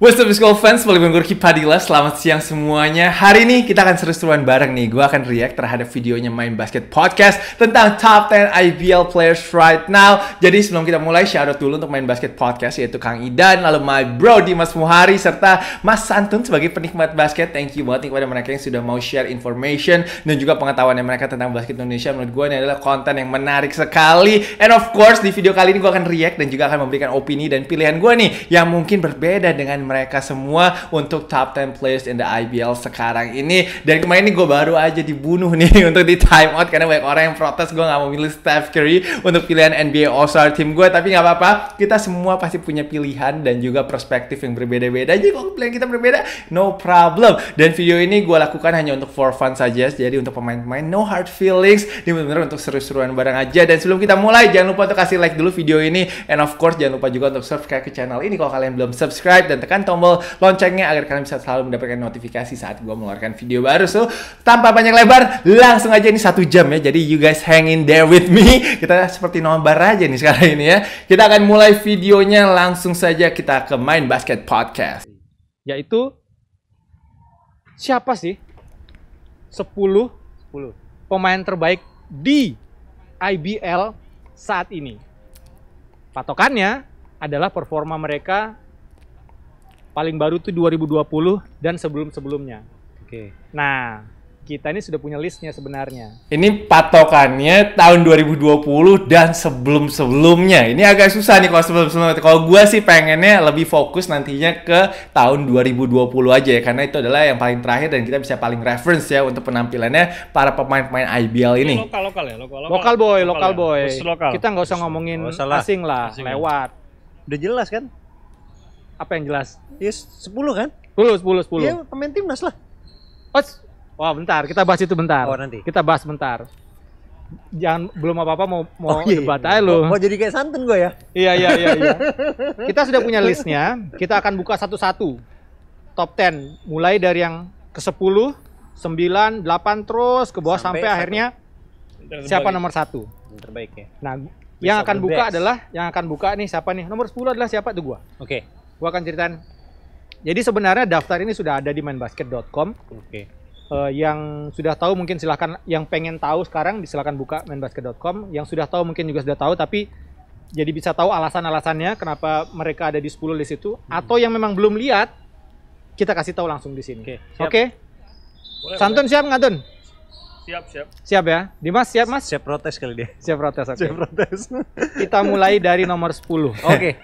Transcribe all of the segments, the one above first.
What's up school fans, balik gue Padilla, selamat siang semuanya Hari ini kita akan seru-seruan bareng nih Gue akan react terhadap videonya Main Basket Podcast Tentang top 10 IBL players right now Jadi sebelum kita mulai, out dulu untuk Main Basket Podcast Yaitu Kang Idan, lalu my bro Dimas Muhari Serta Mas Santun sebagai penikmat basket Thank you banget nih kepada mereka yang sudah mau share information Dan juga pengetahuan yang mereka tentang basket Indonesia Menurut gue ini adalah konten yang menarik sekali And of course, di video kali ini gue akan react Dan juga akan memberikan opini dan pilihan gue nih Yang mungkin berbeda dengan mereka semua untuk top 10 players in the IBL sekarang ini. Dan kemarin ini gue baru aja dibunuh nih untuk di time out karena banyak orang yang protes gue gak mau milih Steph Curry untuk pilihan NBA All-Star team gue. Tapi nggak apa-apa, kita semua pasti punya pilihan dan juga perspektif yang berbeda-beda. Jadi kalau pilihan kita berbeda, no problem. Dan video ini gue lakukan hanya untuk for fun saja. Jadi untuk pemain-pemain no hard feelings. Ini benar-benar untuk seru-seruan bareng aja. Dan sebelum kita mulai, jangan lupa untuk kasih like dulu video ini. And of course, jangan lupa juga untuk subscribe ke channel ini kalau kalian belum subscribe dan tekan tekan tombol loncengnya agar kalian bisa selalu mendapatkan notifikasi saat gue mengeluarkan video baru. So, tanpa banyak lebar, langsung aja ini satu jam ya. Jadi you guys hang in there with me. Kita seperti nomor aja nih sekarang ini ya. Kita akan mulai videonya langsung saja kita ke Main Basket Podcast. Yaitu siapa sih 10 10 pemain terbaik di IBL saat ini. Patokannya adalah performa mereka paling baru tuh 2020 dan sebelum-sebelumnya. Oke. Nah, kita ini sudah punya listnya sebenarnya. Ini patokannya tahun 2020 dan sebelum-sebelumnya. Ini agak susah nih kalau sebelum-sebelumnya. Kalau gue sih pengennya lebih fokus nantinya ke tahun 2020 aja ya. Karena itu adalah yang paling terakhir dan kita bisa paling reference ya untuk penampilannya para pemain-pemain IBL ini. Lokal, lokal ya? Lokal, lokal, lokal boy, lokal, lokal ya? boy. Ya. Lokal. Kita nggak usah ngomongin asing lah, asing ya. lewat. Udah jelas kan? apa yang jelas? Ya, 10 kan? 10, 10, 10. Iya, pemain timnas lah. Oh, wah bentar, kita bahas itu bentar. Oh, nanti. Kita bahas bentar. Jangan belum apa-apa mau mau oh, iya, debat aja lu. Mau, jadi kayak santun gue ya. Iya, iya, iya, iya. kita sudah punya listnya. Kita akan buka satu-satu. Top 10 mulai dari yang ke-10, 9, 8 terus ke bawah sampai, sampai akhirnya terbaik. siapa nomor satu? Yang terbaik ya. Nah, yang akan buka adalah yang akan buka nih siapa nih? Nomor 10 adalah siapa tuh gua. Oke. Okay. Gua akan ceritain. Jadi sebenarnya daftar ini sudah ada di mainbasket.com. Oke. Okay. Uh, eh, yang sudah tahu mungkin silahkan, yang pengen tahu sekarang silahkan buka mainbasket.com. Yang sudah tahu mungkin juga sudah tahu, tapi jadi bisa tahu alasan-alasannya kenapa mereka ada di 10 list itu. Hmm. Atau yang memang belum lihat, kita kasih tahu langsung di sini. Oke. Okay, Okay? Santun boleh. siap nggak, Siap, siap. Siap ya. Dimas, siap Mas? Siap protes kali dia. Siap protes, Okay. Siap protes. kita mulai dari nomor 10. Oke. Okay.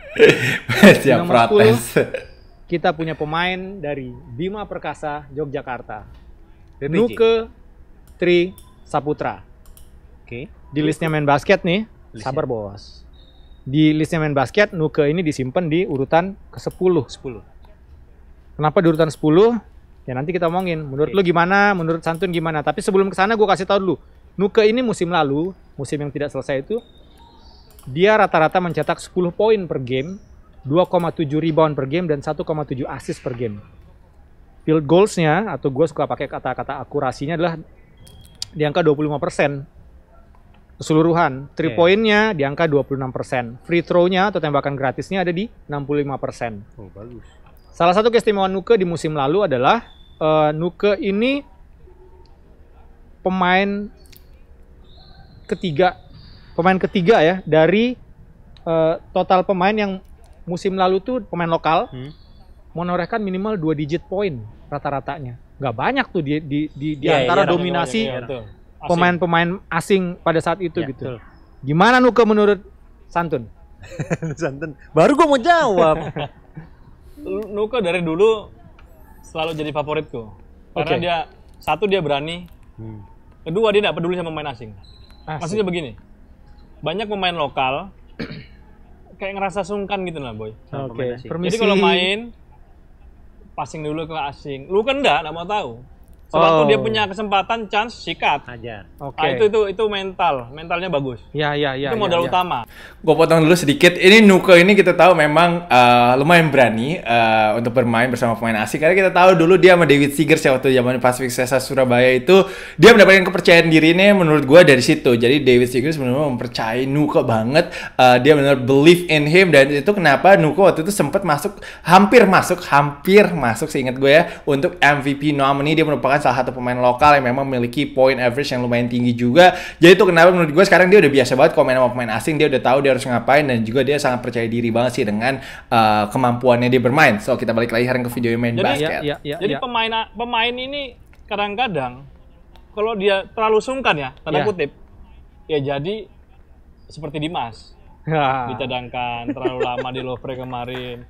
siap nomor protes. 10, kita punya pemain dari Bima Perkasa, Yogyakarta. Nuke Tri Saputra. Oke. Okay. Di listnya main basket nih. Listnya. Sabar, Bos. Di listnya main basket, Nuke ini disimpan di urutan ke-10. 10. Kenapa di urutan 10? Ya nanti kita omongin. Menurut okay. lu gimana? Menurut Santun gimana? Tapi sebelum kesana gue kasih tau dulu. Nuke ini musim lalu, musim yang tidak selesai itu, dia rata-rata mencetak 10 poin per game, 2,7 rebound per game, dan 1,7 assist per game. Field goals-nya, atau gue suka pakai kata-kata akurasinya adalah di angka 25% keseluruhan. Three okay. poinnya di angka 26%. Free throw-nya atau tembakan gratisnya ada di 65%. Oh, bagus. Salah satu keistimewaan Nuke di musim lalu adalah uh, Nuke ini pemain ketiga, pemain ketiga ya dari uh, total pemain yang musim lalu tuh pemain lokal hmm. menorehkan minimal dua digit poin rata-ratanya. Gak banyak tuh di di di, di yeah, iya, antara yeah, iya, dominasi iya, pemain-pemain yeah, asing. asing pada saat itu yeah, gitu. Betul. Gimana Nuke menurut Santun? Santun. Baru gue mau jawab. Nuka dari dulu selalu jadi favoritku. Karena dia satu dia berani. Hmm. Kedua dia tidak peduli sama pemain asing. Asik. Maksudnya begini. Banyak pemain lokal kayak ngerasa sungkan gitu lah, Boy. Oke. Okay. Jadi kalau main passing dulu ke asing. Lu kan enggak, enggak mau tahu. Sewaktu oh. dia punya kesempatan, chance, sikat. Aja. Oke. Okay. Nah, itu itu itu mental, mentalnya bagus. Ya ya ya. Itu ya, modal ya, ya. utama. Gue potong dulu sedikit. Ini Nuke ini kita tahu memang uh, lumayan berani uh, untuk bermain bersama pemain asing karena kita tahu dulu dia sama David Seagers ya waktu zaman Pasifik Sesa Surabaya itu dia mendapatkan kepercayaan diri ini menurut gue dari situ. Jadi David Seagers benar-benar mempercayai Nuke banget. Uh, dia benar believe in him dan itu kenapa Nuke waktu itu sempat masuk hampir masuk hampir masuk seingat gue ya untuk MVP nominee dia merupakan merupakan salah satu pemain lokal yang memang memiliki point average yang lumayan tinggi juga. Jadi itu kenapa menurut gue sekarang dia udah biasa banget main sama pemain asing, dia udah tahu dia harus ngapain dan juga dia sangat percaya diri banget sih dengan uh, kemampuannya dia bermain. So kita balik lagi sekarang ke video yang main jadi, basket. Ya, ya, ya, jadi ya. pemain pemain ini kadang-kadang kalau dia terlalu sungkan ya, tanda ya. kutip, ya jadi seperti Dimas. Ya. Dicadangkan terlalu lama di Louvre kemarin.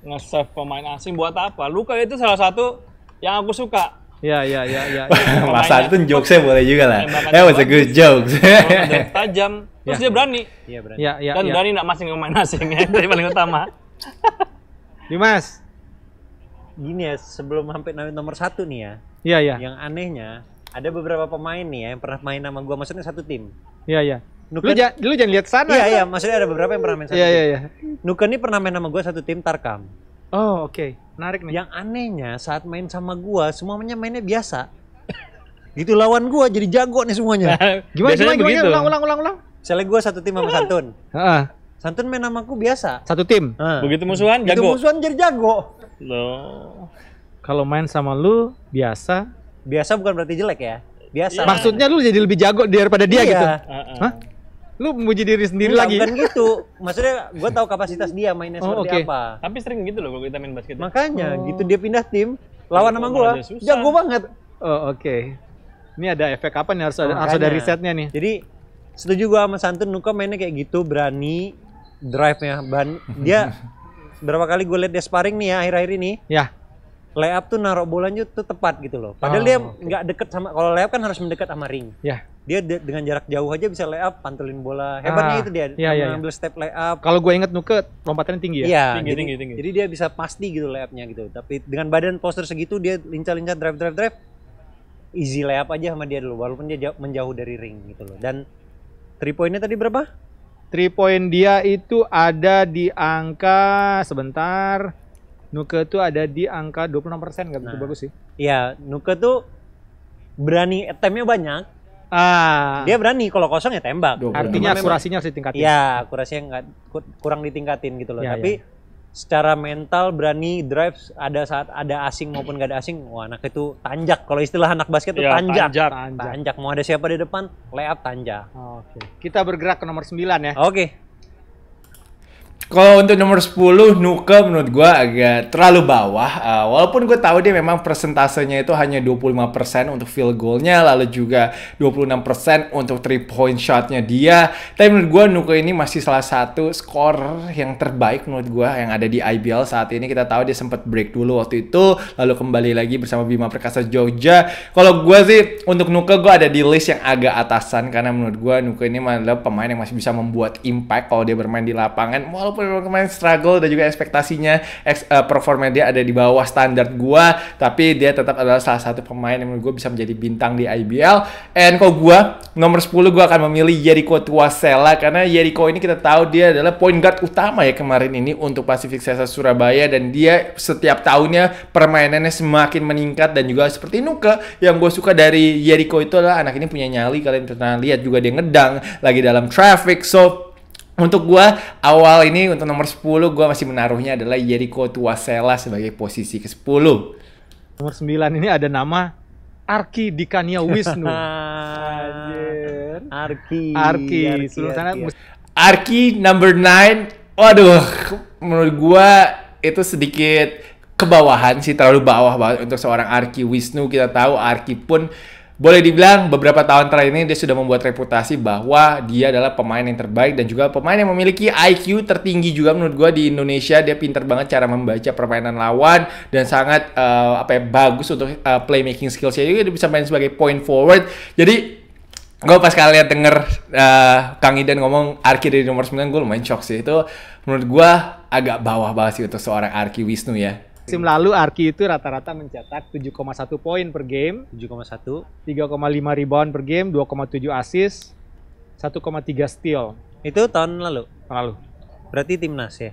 Nge-save pemain asing buat apa? Luka itu salah satu yang aku suka Ya, ya, ya, ya. ya. Mas Antun jokesnya boleh juga lah. That was a good joke. Oh, tajam. Terus ya. dia berani. Iya, berani. Ya, ya, Dan ya. berani enggak masing asing ya, itu paling utama. Dimas. Gini ya, sebelum sampai nomor satu nih ya. Iya, iya. Yang anehnya, ada beberapa pemain nih ya yang pernah main sama gua maksudnya satu tim. Iya, iya. Nuken, lu, jangan, lu jangan lihat sana. Iya, iya, maksudnya ada beberapa yang pernah main ya, satu. Iya, iya, iya. Nuken ini pernah main sama gua satu tim Tarkam. Oh oke, okay. menarik nih. Yang anehnya saat main sama gua semuanya mainnya biasa. Gitu lawan gua jadi jago nih semuanya. Nah, gimana sih? gimana, Ulang ulang ulang ulang. Misalnya gua satu tim sama Santun. Heeh. Santun main sama aku biasa. Satu tim. Uh. Begitu musuhan jago. Begitu musuhan jadi jago. Lo, Kalau main sama lu biasa. Biasa bukan berarti jelek ya. Biasa. Yeah. Maksudnya lu jadi lebih jago daripada dia iya. gitu. Uh -uh. Hah? Lu memuji diri sendiri Enggak, lagi. Bukan gitu. Maksudnya gue tahu kapasitas dia mainnya oh, seperti okay. apa. Tapi sering gitu loh kalau kita main basket. Makanya oh. gitu dia pindah tim, lawan sama gue. Jago banget. Oh, oke. Okay. Ini ada efek apa nih harus ada harus ada risetnya nih. Jadi setuju gue sama Santun Nuka mainnya kayak gitu, berani drive-nya. Ban dia berapa kali gue liat dia sparring nih ya akhir-akhir ini. Ya layup tuh naruh bolanya tuh tepat gitu loh. Padahal oh, dia nggak okay. deket sama kalau layup kan harus mendekat sama ring. Ya dia de dengan jarak jauh aja bisa lay up, pantulin bola. Hebatnya ah, itu dia iya, iya. ngambil iya. step lay up. Kalau gue inget nuke lompatannya tinggi ya. Iya, tinggi, jadi, tinggi, tinggi. Jadi dia bisa pasti gitu lay upnya gitu. Tapi dengan badan poster segitu dia lincah-lincah drive drive drive easy lay up aja sama dia dulu walaupun dia menjauh dari ring gitu loh. Dan three pointnya tadi berapa? Three point dia itu ada di angka sebentar Nuke tuh ada di angka 26% nggak begitu nah, bagus sih. Iya, Nuke tuh berani Temnya banyak, Ah. Dia berani kalau kosong ya tembak. Duh, Artinya akurasinya harus ditingkatin. Iya, akurasinya nggak kurang ditingkatin gitu loh. Ya, Tapi ya. secara mental berani drive ada saat ada asing maupun gak ada asing, wah anak itu tanjak. Kalau istilah anak basket itu ya, tanjak. tanjak. tanjak. Tanjak. Mau ada siapa di depan, layup tanjak. Oh, Oke. Okay. Kita bergerak ke nomor 9 ya. Oke. Okay. Kalau untuk nomor 10 Nuka menurut gue agak terlalu bawah uh, walaupun gue tahu dia memang persentasenya itu hanya 25% untuk field goalnya lalu juga 26% untuk three point shotnya dia tapi menurut gue Nuka ini masih salah satu skor yang terbaik menurut gue yang ada di IBL saat ini kita tahu dia sempat break dulu waktu itu lalu kembali lagi bersama Bima Perkasa Jogja kalau gue sih untuk Nuka gue ada di list yang agak atasan karena menurut gue Nuka ini adalah pemain yang masih bisa membuat impact kalau dia bermain di lapangan walaupun performa pemain struggle dan juga ekspektasinya ex, eh, performa dia ada di bawah standar gua tapi dia tetap adalah salah satu pemain yang menurut gue bisa menjadi bintang di IBL and kok gua nomor 10 gua akan memilih Jericho Tuasela karena Jericho ini kita tahu dia adalah point guard utama ya kemarin ini untuk Pacific Sesa Surabaya dan dia setiap tahunnya permainannya semakin meningkat dan juga seperti Nuka yang gue suka dari Jericho itu adalah anak ini punya nyali kalian pernah lihat juga dia ngedang lagi dalam traffic so untuk gue awal ini untuk nomor 10 gue masih menaruhnya adalah Jericho Tuasela sebagai posisi ke-10. Nomor 9 ini ada nama Arki Dikania Wisnu. Arki. Arki. Arki. Arki. number 9. Waduh, menurut gue itu sedikit kebawahan sih terlalu bawah banget untuk seorang Arki Wisnu kita tahu Arki pun boleh dibilang beberapa tahun terakhir ini dia sudah membuat reputasi bahwa dia adalah pemain yang terbaik dan juga pemain yang memiliki IQ tertinggi juga menurut gue di Indonesia dia pintar banget cara membaca permainan lawan dan sangat uh, apa ya bagus untuk uh, playmaking skillsnya juga dia bisa main sebagai point forward jadi gue pas kalian denger uh, Kang Idan ngomong Arki dari nomor 9 gue lumayan shock sih itu menurut gue agak bawah banget sih untuk seorang Arki Wisnu ya Musim lalu Arki itu rata-rata mencetak 7,1 poin per game, 7,1, 3,5 rebound per game, 2,7 assist, 1,3 steal. Itu tahun lalu. Tahun lalu. Berarti timnas ya.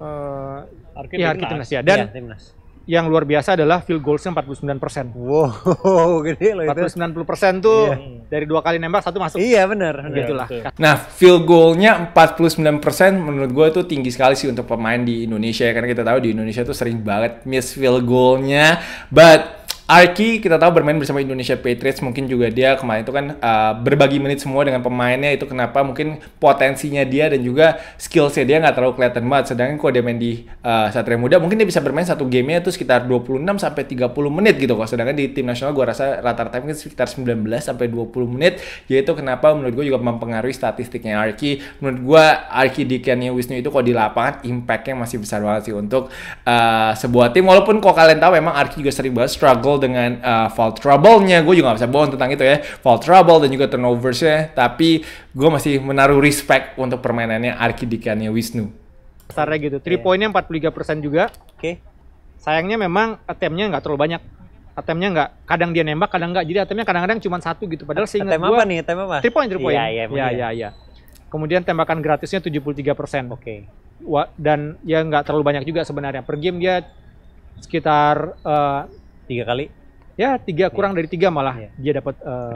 Uh, Arki ya, timnas. timnas ya. Dan ya, timnas yang luar biasa adalah field goalsnya 49 persen. Wow, gede loh itu. 49 persen tuh iya. dari dua kali nembak satu masuk. Iya benar. Gitulah. Iya, nah field goalnya 49 persen menurut gue itu tinggi sekali sih untuk pemain di Indonesia ya, karena kita tahu di Indonesia tuh sering banget miss field goalnya. But Arki kita tahu bermain bersama Indonesia Patriots mungkin juga dia kemarin itu kan uh, berbagi menit semua dengan pemainnya itu kenapa mungkin potensinya dia dan juga skill skillsnya dia nggak terlalu kelihatan banget sedangkan kalau dia main di uh, Satria Muda mungkin dia bisa bermain satu gamenya itu sekitar 26 sampai 30 menit gitu kok sedangkan di tim nasional gua rasa rata-rata mungkin sekitar 19 sampai 20 menit yaitu kenapa menurut gua juga mempengaruhi statistiknya Arki menurut gua Arki di Kenya Wisnu itu kalau di lapangan impactnya masih besar banget sih untuk uh, sebuah tim walaupun kok kalian tahu memang Arki juga sering banget struggle trouble dengan uh, foul trouble-nya. Gue juga gak bisa bohong tentang itu ya. Foul trouble dan juga turnovers-nya. Tapi gue masih menaruh respect untuk permainannya Arkidikannya Wisnu. Besarnya gitu. 3 iya. puluh poinnya 43% juga. Oke. Okay. Sayangnya memang attempt-nya nggak terlalu banyak. Attempt-nya nggak, kadang dia nembak, kadang nggak. Jadi attempt-nya kadang-kadang cuma satu gitu. Padahal seingat gue. apa nih? Attempt apa? 3 point, 3 point. Iya, iya, iya. Ya, Kemudian tembakan gratisnya 73%. Oke. Okay. Oke. dan ya nggak terlalu banyak juga sebenarnya. Per game dia sekitar uh, tiga kali ya tiga kurang dari tiga malah yeah. dia dapat uh,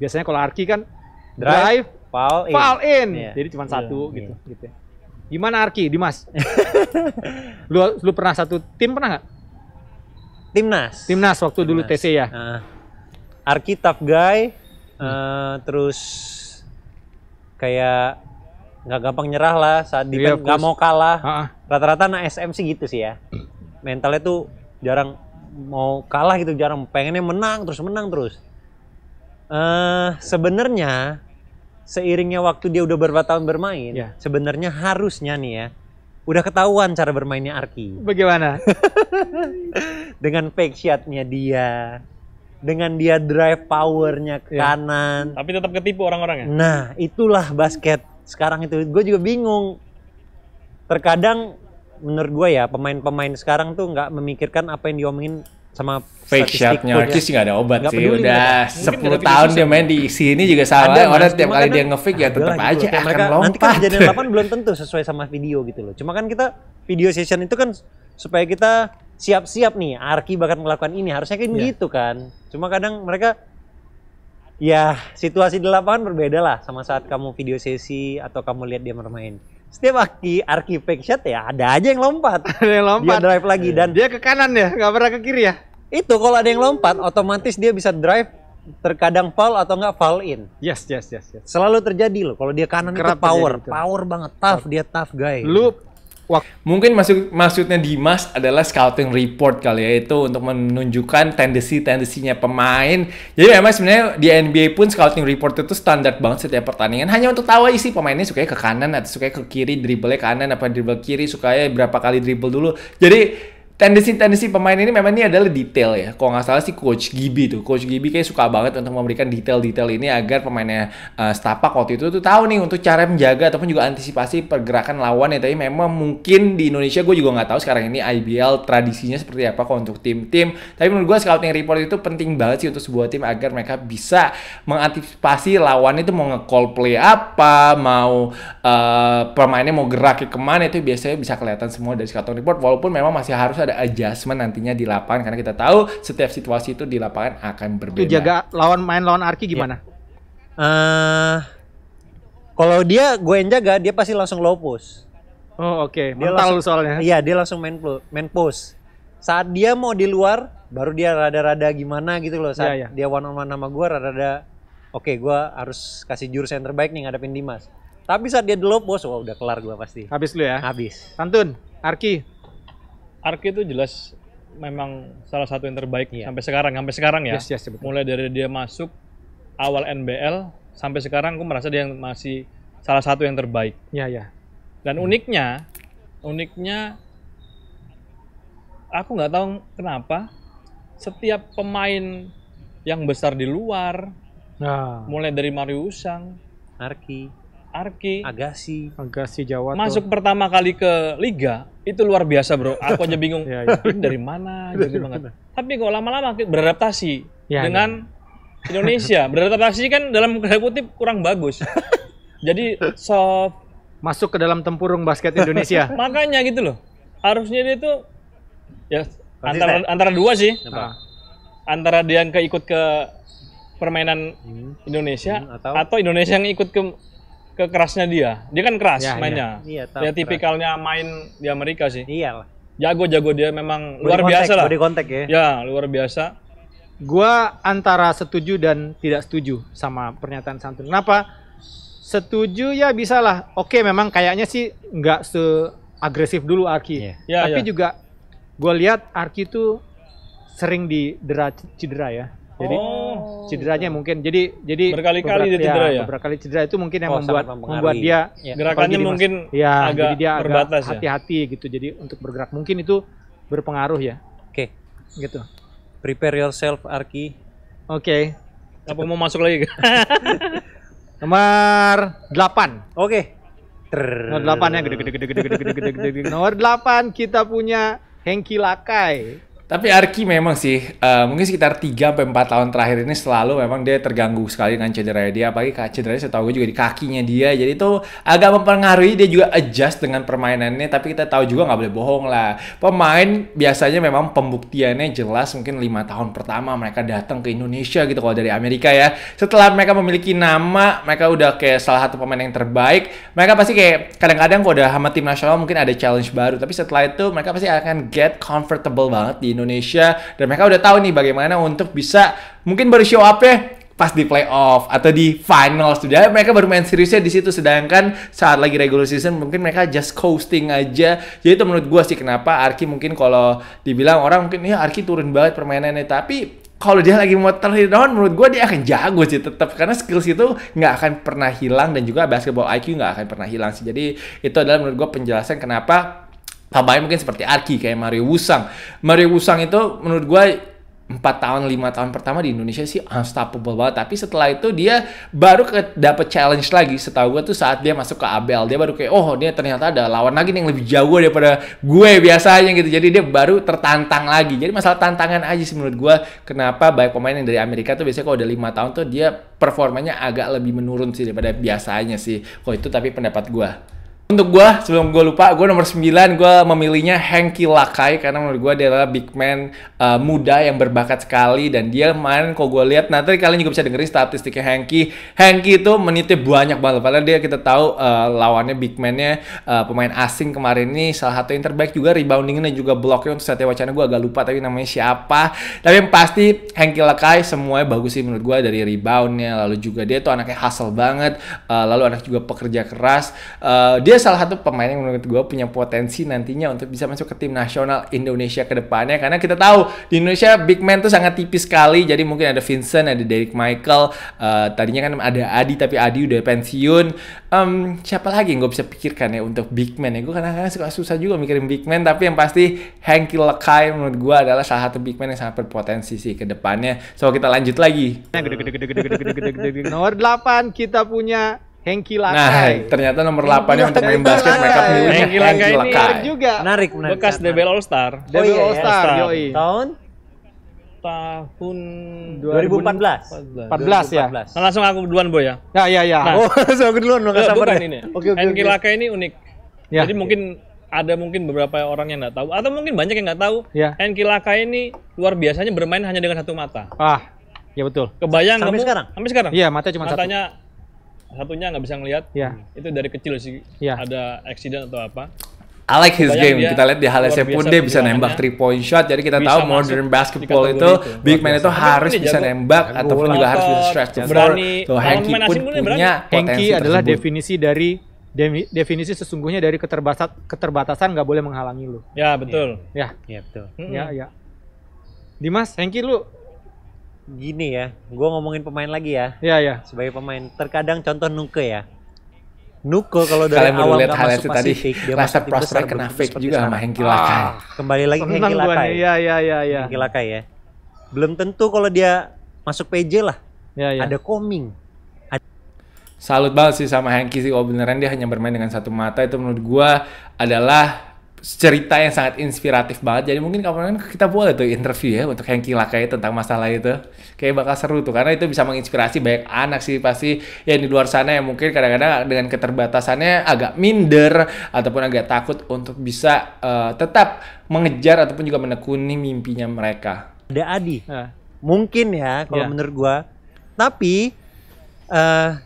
biasanya kalau Arki kan drive, drive foul in, foul in. Yeah. jadi cuma yeah. satu yeah. gitu yeah. gitu gimana Arki Dimas lu lu pernah satu tim pernah nggak timnas timnas waktu timnas. dulu TC ya uh, Arki tough guy uh, hmm. Eh, terus kayak nggak gampang nyerah lah saat di iya, nggak yeah, mau kalah ah, ah. rata-rata anak SM sih gitu sih ya mentalnya tuh jarang mau kalah gitu jarang pengennya menang terus menang terus uh, sebenarnya seiringnya waktu dia udah berapa tahun bermain yeah. sebenarnya harusnya nih ya udah ketahuan cara bermainnya Arki bagaimana dengan fake shotnya dia dengan dia drive powernya ke yeah. kanan tapi tetap ketipu orang-orang ya nah itulah basket sekarang itu gue juga bingung terkadang menurut gue ya pemain-pemain sekarang tuh nggak memikirkan apa yang diomongin sama fake shotnya sih nggak ada obat gak sih udah sepuluh tahun dia main di sini juga sama ada, orang tiap kali dia ngefake ya tetap aja akan mereka, lompat nanti kan kejadian 8 belum tentu sesuai sama video gitu loh cuma kan kita video session itu kan supaya kita siap-siap nih Arki bahkan melakukan ini harusnya kan yeah. gitu kan cuma kadang mereka ya situasi delapan berbeda lah sama saat kamu video sesi atau kamu lihat dia bermain setiap aki shot ya ada aja yang lompat. ada yang lompat. Dia drive lagi iya. dan dia ke kanan ya, nggak pernah ke kiri ya. Itu kalau ada yang lompat, otomatis dia bisa drive terkadang fall atau enggak fall in. Yes, yes, yes, yes. Selalu terjadi loh kalau dia kanan Kerap itu power, terjadi, power banget, tough, tough, dia tough guy. Lu Wak Mungkin maksud maksudnya Dimas adalah scouting report kali ya itu untuk menunjukkan tendensi-tendensinya pemain. Jadi memang sebenarnya di NBA pun scouting report itu standar banget setiap pertandingan hanya untuk tahu isi pemainnya suka ke kanan atau sukanya ke kiri, dribble ke kanan apa dribble kiri, suka berapa kali dribble dulu. Jadi tendensi-tendensi pemain ini memang ini adalah detail ya. Kalau nggak salah sih Coach Gibi tuh. Coach Gibi kayak suka banget untuk memberikan detail-detail ini agar pemainnya uh, eh, setapak waktu itu tuh tahu nih untuk cara menjaga ataupun juga antisipasi pergerakan lawan ya. Tapi memang mungkin di Indonesia gue juga nggak tahu sekarang ini IBL tradisinya seperti apa kalau untuk tim-tim. Tapi menurut gue scouting report itu penting banget sih untuk sebuah tim agar mereka bisa mengantisipasi lawan itu mau nge-call play apa, mau uh, pemainnya mau gerak ke kemana itu biasanya bisa kelihatan semua dari scouting report. Walaupun memang masih harus ada adjustment nantinya di lapangan karena kita tahu setiap situasi itu di lapangan akan berbeda. Jaga lawan main lawan Arki gimana? Ya. Eh yeah. uh, kalau dia gue yang jaga, dia pasti langsung low post. Oh oke, okay. mental langsung, soalnya. Iya, dia langsung main main post. Saat dia mau di luar, baru dia rada-rada gimana gitu loh. Saat yeah, yeah. dia one on one sama gue rada-rada oke, okay, gue harus kasih jurus yang terbaik nih ngadepin Dimas. Tapi saat dia di low post, wah udah kelar gue pasti. Habis lu ya? Habis. Santun, Arki, Arki itu jelas memang salah satu yang terbaik yeah. sampai sekarang sampai sekarang ya yes, yes, mulai dari dia masuk awal NBL sampai sekarang aku merasa dia masih salah satu yang terbaik ya yeah, ya yeah. dan hmm. uniknya uniknya aku nggak tahu kenapa setiap pemain yang besar di luar nah. mulai dari Mario Usang Arki Arki, Agassi, Agassi Jawa. Masuk pertama kali ke liga itu luar biasa, Bro. Aku aja bingung. ya, ya. Dari mana gitu banget. Tapi kok lama-lama beradaptasi ya, dengan ya. Indonesia. beradaptasi kan dalam kutip kurang bagus. Jadi soft masuk ke dalam tempurung basket Indonesia. Makanya gitu loh. Harusnya dia itu ya antara antara dua sih. Apa? Iya, ah. Antara dia yang ke, ikut ke permainan hmm. Indonesia hmm, atau? atau Indonesia yang ikut ke ke kerasnya dia. Dia kan keras ya, mainnya. Iya, iya dia tipikalnya keras. main di Amerika sih. Iyalah. Jago-jago dia memang body luar biasa lah. Body contact ya. Ya, luar biasa. Gua antara setuju dan tidak setuju sama pernyataan Santun. Kenapa? Setuju ya bisalah Oke, memang kayaknya sih nggak seagresif dulu Arki. Yeah. Ya, Tapi yeah. juga gue lihat Arki tuh sering di dera cedera ya. Jadi oh. cederanya mungkin. Jadi jadi berkali-kali cedera ya. Beberapa kali cedera itu mungkin yang oh, membuat membuat dia iya. iya, ya. gerakannya jadi, mungkin ya, agak jadi dia berbatas agak hati-hati ya? gitu. Jadi untuk bergerak mungkin itu berpengaruh ya. Oke. Okay. Gitu. Prepare yourself Arki. Oke. Okay. Apa mau masuk lagi? Nomor 8. Oke. Okay. Nomor 8 ya gede gede gede gede gede gede gede gede. Nomor 8 kita punya Hengki Lakai. Tapi Arki memang sih, uh, mungkin sekitar 3-4 tahun terakhir ini selalu memang dia terganggu sekali dengan cedera dia. Apalagi cederanya setahu gue juga di kakinya dia. Jadi itu agak mempengaruhi dia juga adjust dengan permainannya. Tapi kita tahu juga nggak boleh bohong lah. Pemain biasanya memang pembuktiannya jelas mungkin lima tahun pertama mereka datang ke Indonesia gitu kalau dari Amerika ya. Setelah mereka memiliki nama, mereka udah kayak salah satu pemain yang terbaik. Mereka pasti kayak kadang-kadang kalau udah sama tim nasional mungkin ada challenge baru. Tapi setelah itu mereka pasti akan get comfortable banget di Indonesia dan mereka udah tahu nih bagaimana untuk bisa mungkin baru show up ya pas di playoff atau di finals sudah mereka baru main seriusnya di situ sedangkan saat lagi regular season mungkin mereka just coasting aja. Jadi ya, itu menurut gue sih kenapa Arki mungkin kalau dibilang orang mungkin ya Arki turun banget permainannya tapi kalau dia lagi mau turn down, menurut gue dia akan jago sih tetap karena skills itu nggak akan pernah hilang dan juga basketball IQ nggak akan pernah hilang sih. Jadi itu adalah menurut gue penjelasan kenapa pemain mungkin seperti Arki kayak Mario Wusang. Mario Wusang itu menurut gue 4 tahun, 5 tahun pertama di Indonesia sih unstoppable banget. Tapi setelah itu dia baru ke, dapet challenge lagi. Setahu gue tuh saat dia masuk ke Abel. Dia baru kayak, oh dia ternyata ada lawan lagi nih yang lebih jago daripada gue biasanya gitu. Jadi dia baru tertantang lagi. Jadi masalah tantangan aja sih menurut gue. Kenapa baik pemain yang dari Amerika tuh biasanya kalau udah 5 tahun tuh dia performanya agak lebih menurun sih daripada biasanya sih. Kok itu tapi pendapat gue. Untuk gue, sebelum gue lupa, gue nomor 9, gue memilihnya Hanky Lakai karena menurut gue dia adalah big man uh, muda yang berbakat sekali dan dia main kok gue lihat nanti kalian juga bisa dengerin statistiknya Hanky Hanky itu menitnya banyak banget padahal dia kita tahu uh, lawannya big man-nya uh, pemain asing kemarin ini salah satu yang terbaik juga reboundingnya dan juga bloknya untuk Satya Wacana gue agak lupa tapi namanya siapa. Tapi yang pasti Hanky Lakai semuanya bagus sih menurut gue dari reboundnya lalu juga dia tuh anaknya hustle banget uh, lalu anak juga pekerja keras. Uh, dia salah satu pemain yang menurut gue punya potensi nantinya untuk bisa masuk ke tim nasional Indonesia ke depannya karena kita tahu di Indonesia big man tuh sangat tipis sekali jadi mungkin ada Vincent ada Derek Michael uh, tadinya kan ada Adi tapi Adi udah pensiun um, siapa lagi yang gue bisa pikirkan ya untuk big man ya gue kadang-kadang suka susah juga mikirin big man tapi yang pasti Hanky Lekai menurut gue adalah salah satu big man yang sangat berpotensi sih ke depannya so kita lanjut lagi nomor 8 kita punya Hengki nah, Lakai. Nah, ternyata nomor 8 yang untuk main basket mereka pilih Hengki Lakai ini menarik juga. Menarik, menarik. Bekas DBL All Star. DBL oh, iya, iya, All Star, yoi. Tahun tahun 2014. 14 ya. Nah, langsung aku duluan Boy ya. Ya ya ya. Nah, oh, langsung aku duluan enggak eh, sabar. Ini. Oke oke. Hengki Lakai ini unik. Ya. Jadi mungkin ada mungkin beberapa orang yang nggak tahu atau mungkin banyak yang nggak tahu ya. Enki Laka ini luar biasanya bermain hanya dengan satu mata. Ah, ya betul. Kebayang sampai kamu, sekarang? Sampai sekarang. Iya, mata cuma Matanya satu satunya nggak bisa ngelihat. Yeah. Itu dari kecil sih yeah. ada accident atau apa. I like his Banyak game. Dia kita lihat di HLC pun dia bisa nembak three point shot. Jadi kita tahu modern basketball itu, itu big man itu harus bisa nembak ataupun juga harus bisa stretch the floor. So Hanky pun punya Hanky adalah definisi dari definisi sesungguhnya dari keterbatasan keterbatasan nggak boleh menghalangi lu. Ya betul. Ya. Ya, ya betul. Ya ya. Dimas, Hanky lu gini ya, gue ngomongin pemain lagi ya. Iya iya. Sebagai pemain, terkadang contoh Nuke ya. Nuke kalau dari Kalian awal nggak masuk Pasifik, tadi, dia rasa prospek kena fake juga sama Hengki Lakai. Ah, kembali lagi Hengki Lakai. Iya iya iya. Ya. Hengki Lakai ya. Belum tentu kalau dia masuk PJ lah. Iya iya. Ada coming. Ada... Salut banget sih sama Hengki sih. Oh beneran dia hanya bermain dengan satu mata itu menurut gua adalah cerita yang sangat inspiratif banget. Jadi mungkin kapan kapan kita boleh tuh interview ya untuk Hengki Lakai tentang masalah itu. Kayak bakal seru tuh karena itu bisa menginspirasi banyak anak sih pasti yang di luar sana yang mungkin kadang-kadang dengan keterbatasannya agak minder ataupun agak takut untuk bisa uh, tetap mengejar ataupun juga menekuni mimpinya mereka. Ada Adi. Nah. Mungkin ya kalau yeah. menurut gua. Tapi uh,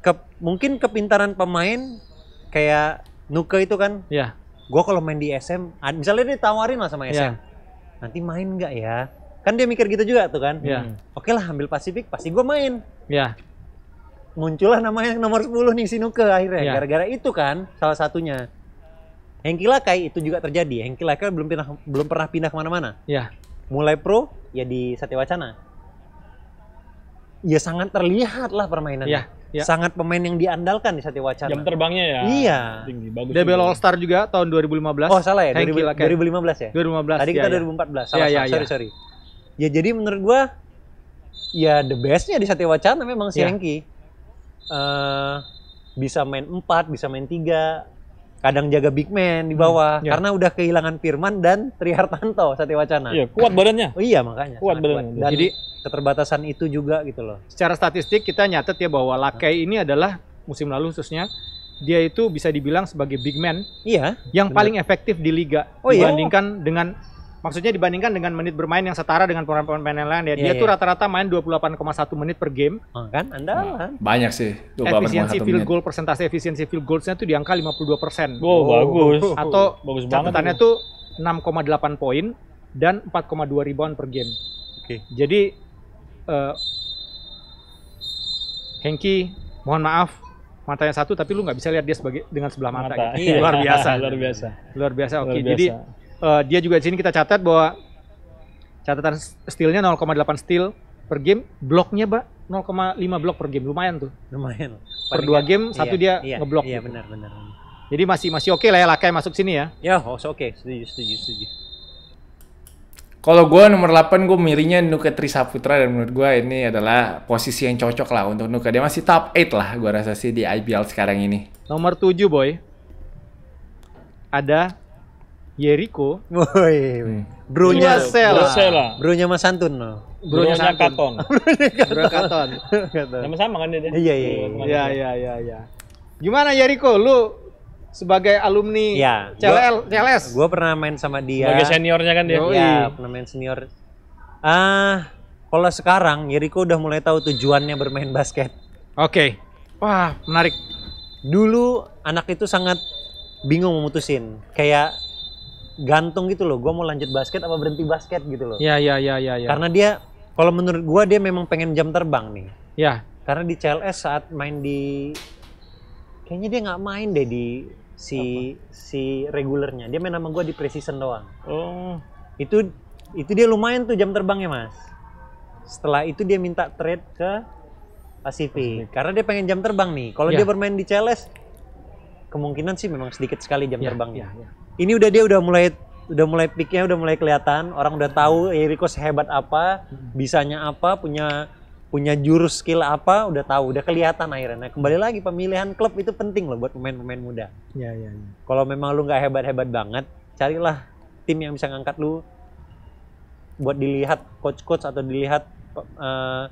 ke mungkin kepintaran pemain kayak Nuke itu kan. Iya. Yeah gue kalau main di SM misalnya dia ditawarin lah sama SM yeah. nanti main nggak ya kan dia mikir gitu juga tuh kan yeah. hmm. oke okay lah ambil Pasifik pasti gue main yeah. muncullah yang nomor 10 nih Sinuke akhirnya gara iya. gara-gara itu kan salah satunya Hengki Lakai itu juga terjadi Hengki Lakai belum pindah belum pernah pindah kemana-mana yeah. mulai pro ya di Satya ya sangat terlihat lah permainannya. Ya, ya. Sangat pemain yang diandalkan di Satya Wacana. Jam terbangnya ya. Iya. Tinggi, bagus. DBL All Star juga tahun 2015. Oh, salah ya. 2000, 2015 ya? 2015. Tadi ya, kita ya, 2014. Iya. Iya, salah, ya, ya, Sorry, ya. sorry. Ya jadi menurut gua ya the bestnya di Satya Wacana memang si ya. Hengki. Uh, eh, bisa main 4, bisa main 3, kadang jaga big man di bawah hmm, yeah. karena udah kehilangan Firman dan Trihartanto Satya Wacana. Iya, kuat badannya. Oh, iya makanya. Kuat badannya. Kuat. Dan Jadi keterbatasan itu juga gitu loh. Secara statistik kita nyatet ya bahwa Lakai ini adalah musim lalu khususnya dia itu bisa dibilang sebagai big man. Iya. Yang bener. paling efektif di liga oh, iya? dibandingkan iya? dengan Maksudnya dibandingkan dengan menit bermain yang setara dengan pemain-pemain yang lain ya. Yeah, dia yeah. tuh iya. rata-rata main 28,1 menit per game. Oh, kan andalan. Nah. Banyak sih. Efisiensi field goal persentase efisiensi field goalsnya tuh di angka 52%. wow, oh bagus. Atau bagus banget. Catatannya tuh 6,8 poin dan 4,2 rebound per game. Oke. Okay. Jadi uh, eh, Hengki, mohon maaf matanya satu tapi lu nggak bisa lihat dia sebagai dengan sebelah mata, mata. Gitu. luar biasa luar biasa luar biasa oke okay uh, dia juga di sini kita catat bahwa catatan stealnya 0,8 steal per game, bloknya mbak 0,5 blok per game lumayan tuh. Lumayan. Per dua game iya, satu dia iya, ngeblok. Iya gitu. benar benar. Jadi masih masih oke okay lah ya Lakai masuk sini ya. Ya, oh, oke, okay. setuju setuju setuju. Kalau gue nomor 8 gue mirinya Nuka Trisaputra dan menurut gue ini adalah posisi yang cocok lah untuk Nuka. Dia masih top 8 lah gue rasa sih di IBL sekarang ini. Nomor 7 boy. Ada Jericho. Woi. Hmm. Bronya Sela. Sela. Bronya Mas Santun. No. Bronya Katon. Brunya Katon. Sama sama kan iya, iya, iya. dia. Iya iya. Iya iya iya iya. Gimana Jericho? Lu sebagai alumni ya, CLL, gua, CLS. Gue pernah main sama dia. Sebagai seniornya kan dia. Iya, pernah main senior. Ah, uh, kalau sekarang Jericho udah mulai tahu tujuannya bermain basket. Oke. Okay. Wah, menarik. Dulu anak itu sangat bingung memutusin. Kayak gantung gitu loh gue mau lanjut basket apa berhenti basket gitu loh Iya, iya, iya, iya. ya. karena dia kalau menurut gue dia memang pengen jam terbang nih Iya. karena di CLS saat main di kayaknya dia nggak main deh di si apa? si regulernya dia main sama gue di precision doang oh itu itu dia lumayan tuh jam terbangnya mas setelah itu dia minta trade ke Pasifik, Pasifik. karena dia pengen jam terbang nih kalau ya. dia bermain di CLS kemungkinan sih memang sedikit sekali jam ya, terbangnya ya, ya ini udah dia udah mulai udah mulai peaknya udah mulai kelihatan orang udah tahu Eriko eh, sehebat apa bisanya apa punya punya jurus skill apa udah tahu udah kelihatan akhirnya nah, kembali lagi pemilihan klub itu penting loh buat pemain-pemain muda ya ya, ya. kalau memang lu nggak hebat-hebat banget carilah tim yang bisa ngangkat lu buat dilihat coach-coach atau dilihat uh,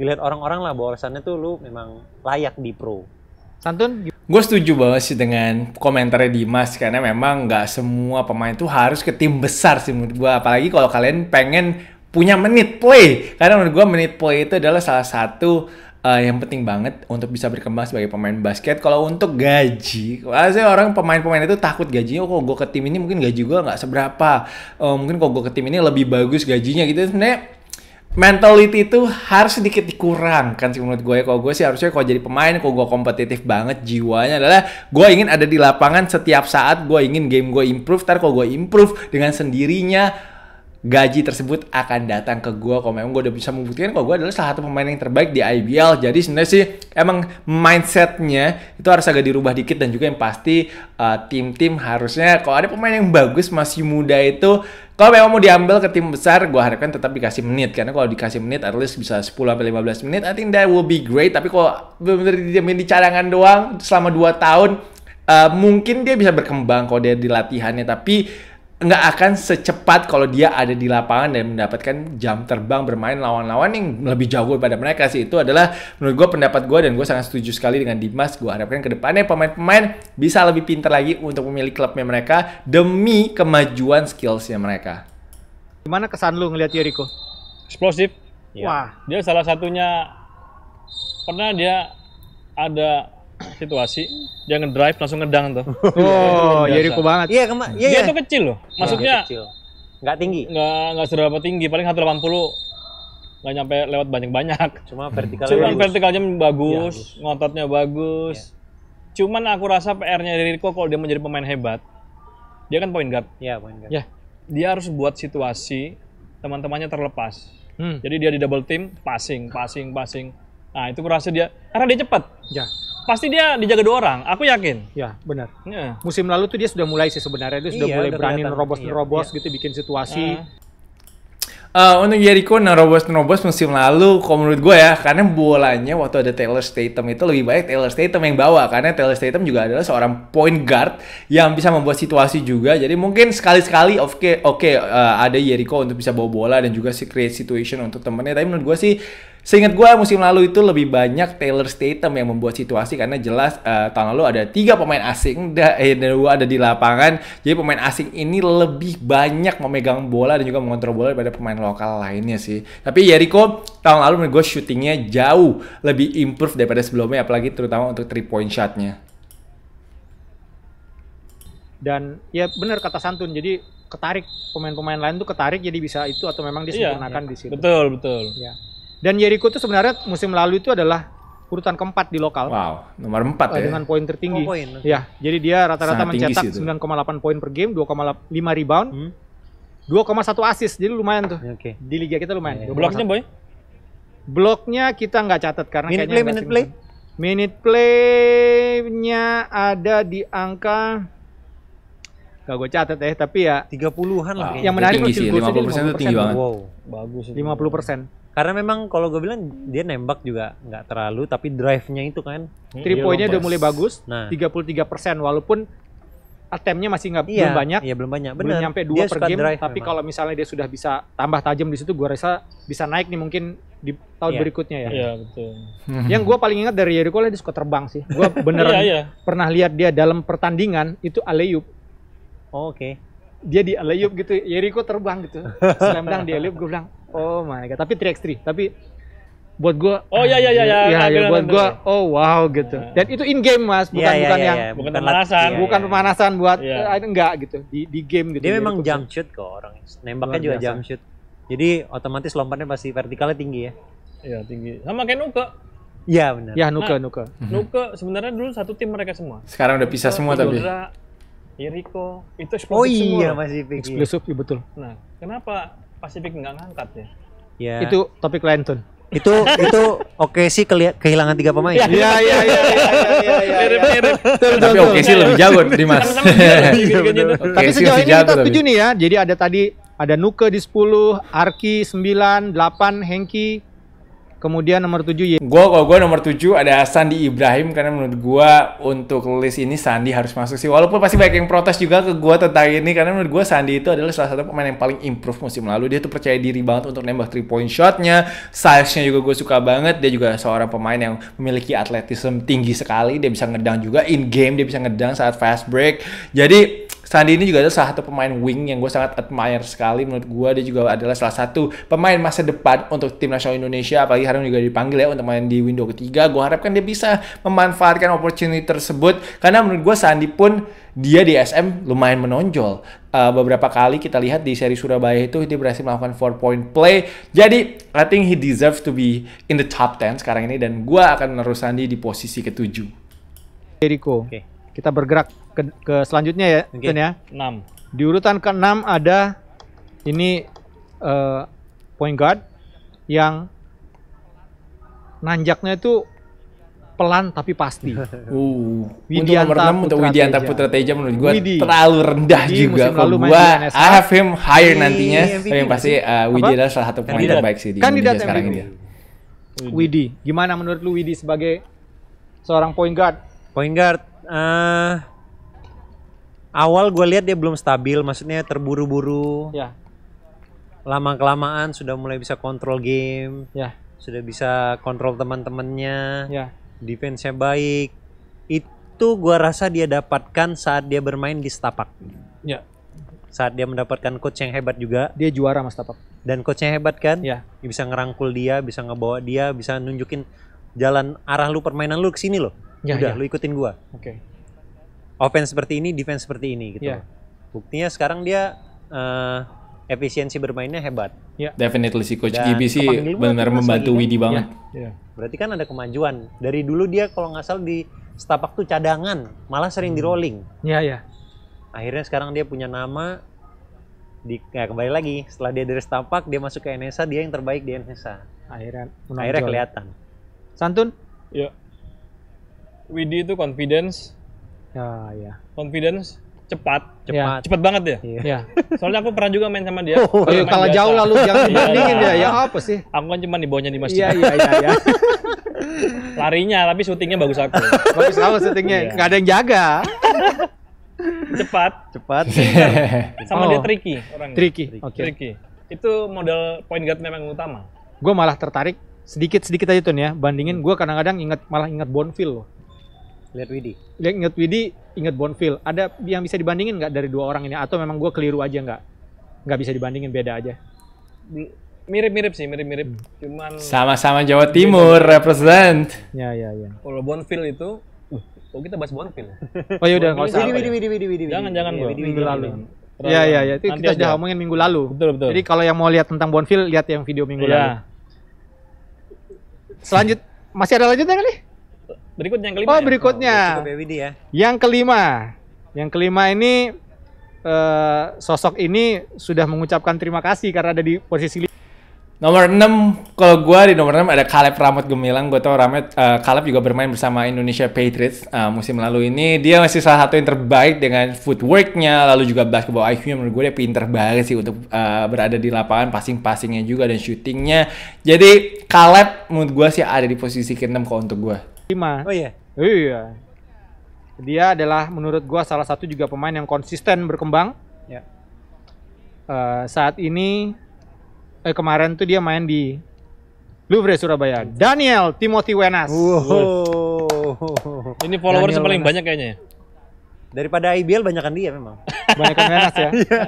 dilihat orang-orang lah bahwasannya tuh lu memang layak di pro Santun? Gue setuju banget sih dengan komentarnya Dimas karena memang nggak semua pemain itu harus ke tim besar sih menurut gue. Apalagi kalau kalian pengen punya menit play karena menurut gue menit play itu adalah salah satu uh, yang penting banget untuk bisa berkembang sebagai pemain basket. Kalau untuk gaji, saya orang pemain-pemain itu takut gajinya. Oh, kok gue ke tim ini mungkin gaji gue nggak seberapa. Uh, mungkin kok gue ke tim ini lebih bagus gajinya gitu. Sebenarnya mentality itu harus sedikit dikurangkan sih menurut gue. Kalau gue sih harusnya kalau jadi pemain, kalau gue kompetitif banget jiwanya adalah gue ingin ada di lapangan setiap saat, gue ingin game gue improve, ntar kalau gue improve dengan sendirinya gaji tersebut akan datang ke gue kalau memang gue udah bisa membuktikan kalau gue adalah salah satu pemain yang terbaik di IBL jadi sebenarnya sih emang mindsetnya itu harus agak dirubah dikit dan juga yang pasti tim uh, tim-tim harusnya kalau ada pemain yang bagus masih muda itu kalau memang mau diambil ke tim besar gue harapkan tetap dikasih menit karena kalau dikasih menit at least bisa 10 sampai 15 menit I think that will be great tapi kalau benar-benar dijamin di cadangan doang selama 2 tahun uh, mungkin dia bisa berkembang kalau dia di latihannya tapi nggak akan secepat kalau dia ada di lapangan dan mendapatkan jam terbang bermain lawan-lawan yang lebih jauh daripada mereka sih itu adalah menurut gue pendapat gue dan gue sangat setuju sekali dengan Dimas gue harapkan kedepannya pemain-pemain bisa lebih pintar lagi untuk memilih klubnya mereka demi kemajuan skillsnya mereka gimana kesan lu ngeliat Yeriko? eksplosif ya. wah dia salah satunya pernah dia ada situasi dia ngedrive langsung ngedang tuh. Oh, Jericho banget. Iya, kema- iya, Dia iya. tuh kecil loh. Iya, maksudnya kecil. Nggak tinggi. Nggak nggak seberapa tinggi, paling 180 nggak nyampe lewat banyak-banyak. Cuma vertikalnya cuma bagus. vertikalnya iya, bagus, ngototnya bagus. Ya. Cuman aku rasa PR-nya dari Rico kalau dia menjadi pemain hebat, dia kan point guard. Iya, point guard. Ya, dia harus buat situasi teman-temannya terlepas. Hmm. Jadi dia di double team, passing, passing, passing. Nah, itu kurasa dia karena dia cepat. Ya pasti dia dijaga dua orang, aku yakin. Ya, benar. Yeah. Musim lalu tuh dia sudah mulai sih sebenarnya, dia sudah iya, mulai berani nerobos-nerobos iya, iya, gitu bikin situasi. Uh. Uh, untuk Jericho nerobos-nerobos musim lalu, kalau menurut gue ya, karena bolanya waktu ada Taylor Statham itu lebih baik Taylor Statham yang bawa, karena Taylor Statham juga adalah seorang point guard yang bisa membuat situasi juga. Jadi mungkin sekali-sekali oke okay, oke okay, uh, eh, ada Jericho untuk bisa bawa bola dan juga si create situation untuk temennya. Tapi menurut gue sih Seingat gue musim lalu itu lebih banyak Taylor Statham yang membuat situasi karena jelas uh, tahun lalu ada tiga pemain asing da, eh, dan gue ada di lapangan. Jadi pemain asing ini lebih banyak memegang bola dan juga mengontrol bola daripada pemain lokal lainnya sih. Tapi Jericho tahun lalu menurut gue syutingnya jauh lebih improve daripada sebelumnya apalagi terutama untuk three point shotnya. Dan ya benar kata Santun jadi ketarik pemain-pemain lain tuh ketarik jadi bisa itu atau memang iya. disempurnakan iya, di situ. Betul betul. Ya. Dan Jericho itu sebenarnya musim lalu itu adalah urutan keempat di lokal. Wow, nomor empat dengan eh, ya. Dengan poin tertinggi. Oh, poin. Ya, jadi dia rata-rata mencetak 9,8 poin per game, 2,5 rebound, hmm. 2,1 assist. Jadi lumayan tuh. Ya, oke. Okay. Di liga kita lumayan. Yeah. Bloknya, Boy? Bloknya kita nggak catat karena minute kayaknya play, minute play. Minute play-nya ada di angka Gak gue catat ya, tapi ya 30-an lah. Wow. Yang menarik itu tinggi sih, 50% itu tinggi banget. Wow, bagus itu. 50% karena memang kalau gue bilang dia nembak juga nggak terlalu tapi drive-nya itu kan iya, three point-nya iya, udah mulai bagus nah. 33% walaupun attempt-nya masih nggak iya, belum banyak iya belum banyak belum nyampe dua per game drive tapi kalau misalnya dia sudah bisa tambah tajam di situ gue rasa bisa naik nih mungkin di tahun yeah. berikutnya ya yeah, betul yang gue paling ingat dari Jericho dia suka terbang sih gue beneran yeah, yeah. pernah lihat dia dalam pertandingan itu aleyup oh, oke okay dia di Aleyup gitu Yeriko terbang gitu slam dunk di Aleyup gue bilang oh my god tapi 3x3 tapi buat gue oh ya ya ya ya, ya, ya buat gue oh wow gitu iya. dan itu in game mas bukan ya, ya, bukan ya, yang iya. bukan pemanasan iya, bukan pemanasan buat ya. uh, enggak gitu di di game gitu dia memang jump shoot kok orang nembaknya juga jump shoot jadi otomatis lompatnya pasti vertikalnya tinggi ya iya tinggi sama kayak nuka, Iya benar. Ya Nuka nah, Nuka. Nuka sebenarnya dulu satu tim mereka semua. Sekarang udah pisah nuka, semua tapi. Iriko itu oh eksplosif oh, iya, semua. masih pikir. Iya. Eksplosif ya betul. Nah, kenapa Pasifik nggak ngangkat ya? Ya. Itu topik lain tuh. itu itu oke okay sih kehilangan tiga pemain. Iya iya iya iya iya. iya, iya tapi oke sih lebih jago Mas Tapi sejauh ini kita tujuh nih ya. Jadi ada tadi ada Nuke di 10, Arki 9, 8, Hengki Kemudian nomor 7 ya. Gue kalau gue nomor 7 ada Sandi Ibrahim karena menurut gue untuk list ini Sandi harus masuk sih. Walaupun pasti banyak yang protes juga ke gue tentang ini karena menurut gue Sandi itu adalah salah satu pemain yang paling improve musim lalu. Dia tuh percaya diri banget untuk nembak 3 point shotnya. Size-nya juga gue suka banget. Dia juga seorang pemain yang memiliki atletisme tinggi sekali. Dia bisa ngedang juga in game. Dia bisa ngedang saat fast break. Jadi Sandi ini juga adalah salah satu pemain wing yang gue sangat admire sekali menurut gue. Dia juga adalah salah satu pemain masa depan untuk tim nasional Indonesia. Apalagi hari ini juga dipanggil ya untuk main di window ketiga. Gue harapkan dia bisa memanfaatkan opportunity tersebut. Karena menurut gue Sandi pun dia di SM lumayan menonjol. Uh, beberapa kali kita lihat di seri Surabaya itu dia berhasil melakukan four point play. Jadi I think he deserves to be in the top 10 sekarang ini. Dan gue akan menerus Sandi di posisi ketujuh. Jericho, okay. kita bergerak ke, ke selanjutnya ya, okay. Tun ya. 6. Di urutan ke-6 ada ini uh, point guard yang nanjaknya itu pelan tapi pasti. Uh, Widianta untuk nomor 6 untuk Widianta Putra Teja menurut Widi. terlalu rendah Widi, juga kalau gua, I have him higher Widi, nantinya MVP, tapi yang pasti uh, Widi adalah salah satu pemain terbaik sih di Kandidat Indonesia sekarang ini. Widi, gimana menurut lu Widi sebagai seorang point guard? Point guard, uh, awal gue lihat dia belum stabil maksudnya terburu-buru ya lama kelamaan sudah mulai bisa kontrol game ya sudah bisa kontrol teman-temannya ya defense-nya baik itu gue rasa dia dapatkan saat dia bermain di Stapak ya saat dia mendapatkan coach yang hebat juga dia juara mas Tapak dan coachnya hebat kan ya dia bisa ngerangkul dia bisa ngebawa dia bisa nunjukin jalan arah lu permainan lu ke sini loh ya, udah ya. lu ikutin gua oke okay offense seperti ini, defense seperti ini gitu. Yeah. Buktinya sekarang dia uh, efisiensi bermainnya hebat. Yeah. Definitely si coach Gibi sih benar membantu kan? Widi kan? banget. Yeah. Yeah. Berarti kan ada kemajuan. Dari dulu dia kalau nggak salah di setapak tuh cadangan, malah sering hmm. di rolling. Iya, yeah, iya. Yeah. Akhirnya sekarang dia punya nama di ya kembali lagi setelah dia dari setapak dia masuk ke NSA dia yang terbaik di NSA. Akhirnya akhirnya kelihatan. Santun? Ya. Widi itu confidence, Ya, ya. Confidence cepat, cepat, ya. cepat banget ya. Iya. Soalnya aku pernah juga main sama dia. Oh, iya, kalah jauh lalu jangan iya, iya, dingin ya. Ya apa sih? Aku kan cuma di bawahnya di masjid. Iya, iya, iya. ya. Larinya, tapi syutingnya bagus aku. bagus kamu syutingnya, iya. nggak ada yang jaga. cepat, cepat. sama oh. dia tricky orangnya. Tricky, oke. Okay. Tricky. Itu model point guard memang utama. Gue malah tertarik sedikit-sedikit aja tuh ya, bandingin gue kadang-kadang inget malah inget Bonfil loh. Lihat Widi. Lihat ingat Widi, ingat Bonfil. Ada yang bisa dibandingin nggak dari dua orang ini? Atau memang gue keliru aja nggak? Nggak bisa dibandingin, beda aja. Mirip-mirip sih, mirip-mirip. Hmm. Cuman sama-sama Jawa Timur beda. represent. Ya, ya, ya. Kalau Bonfil itu Oh kita bahas Bonfil. Ya? Oh yaudah nggak usah. Widi, ya? Widi, Widi, Widi, Jangan, jangan iya, Minggu lalu. Ya ya ya. Itu kita sudah ngomongin minggu lalu. Betul, betul. Jadi kalau yang mau lihat tentang Bonfil, lihat yang video minggu iya. lalu. Selanjut, masih ada lanjutnya kali? berikutnya yang kelima. Oh, ya? berikutnya. Oh, ya. Yang kelima. Yang kelima ini eh, sosok ini sudah mengucapkan terima kasih karena ada di posisi Nomor 6, kalau gue di nomor 6 ada Kaleb Ramut Gemilang. Gue tau Ramut, uh, eh, Caleb juga bermain bersama Indonesia Patriots uh, musim lalu ini. Dia masih salah satu yang terbaik dengan footworknya, lalu juga basketball IQ-nya. Menurut gue dia pinter banget sih untuk uh, berada di lapangan, passing-passingnya juga dan shootingnya. Jadi Kaleb menurut gue sih ada di posisi ke-6 kalau untuk gue. 5. Oh iya. Iya. Dia adalah menurut gua salah satu juga pemain yang konsisten berkembang. Ya. Uh, saat ini eh, kemarin tuh dia main di Louvre Surabaya. Daniel Timothy Wenas. Wow. Ini followers Daniel paling Wenas. banyak kayaknya. Ya? Daripada IBL banyakan dia memang. Banyakan Wenas ya. Iya.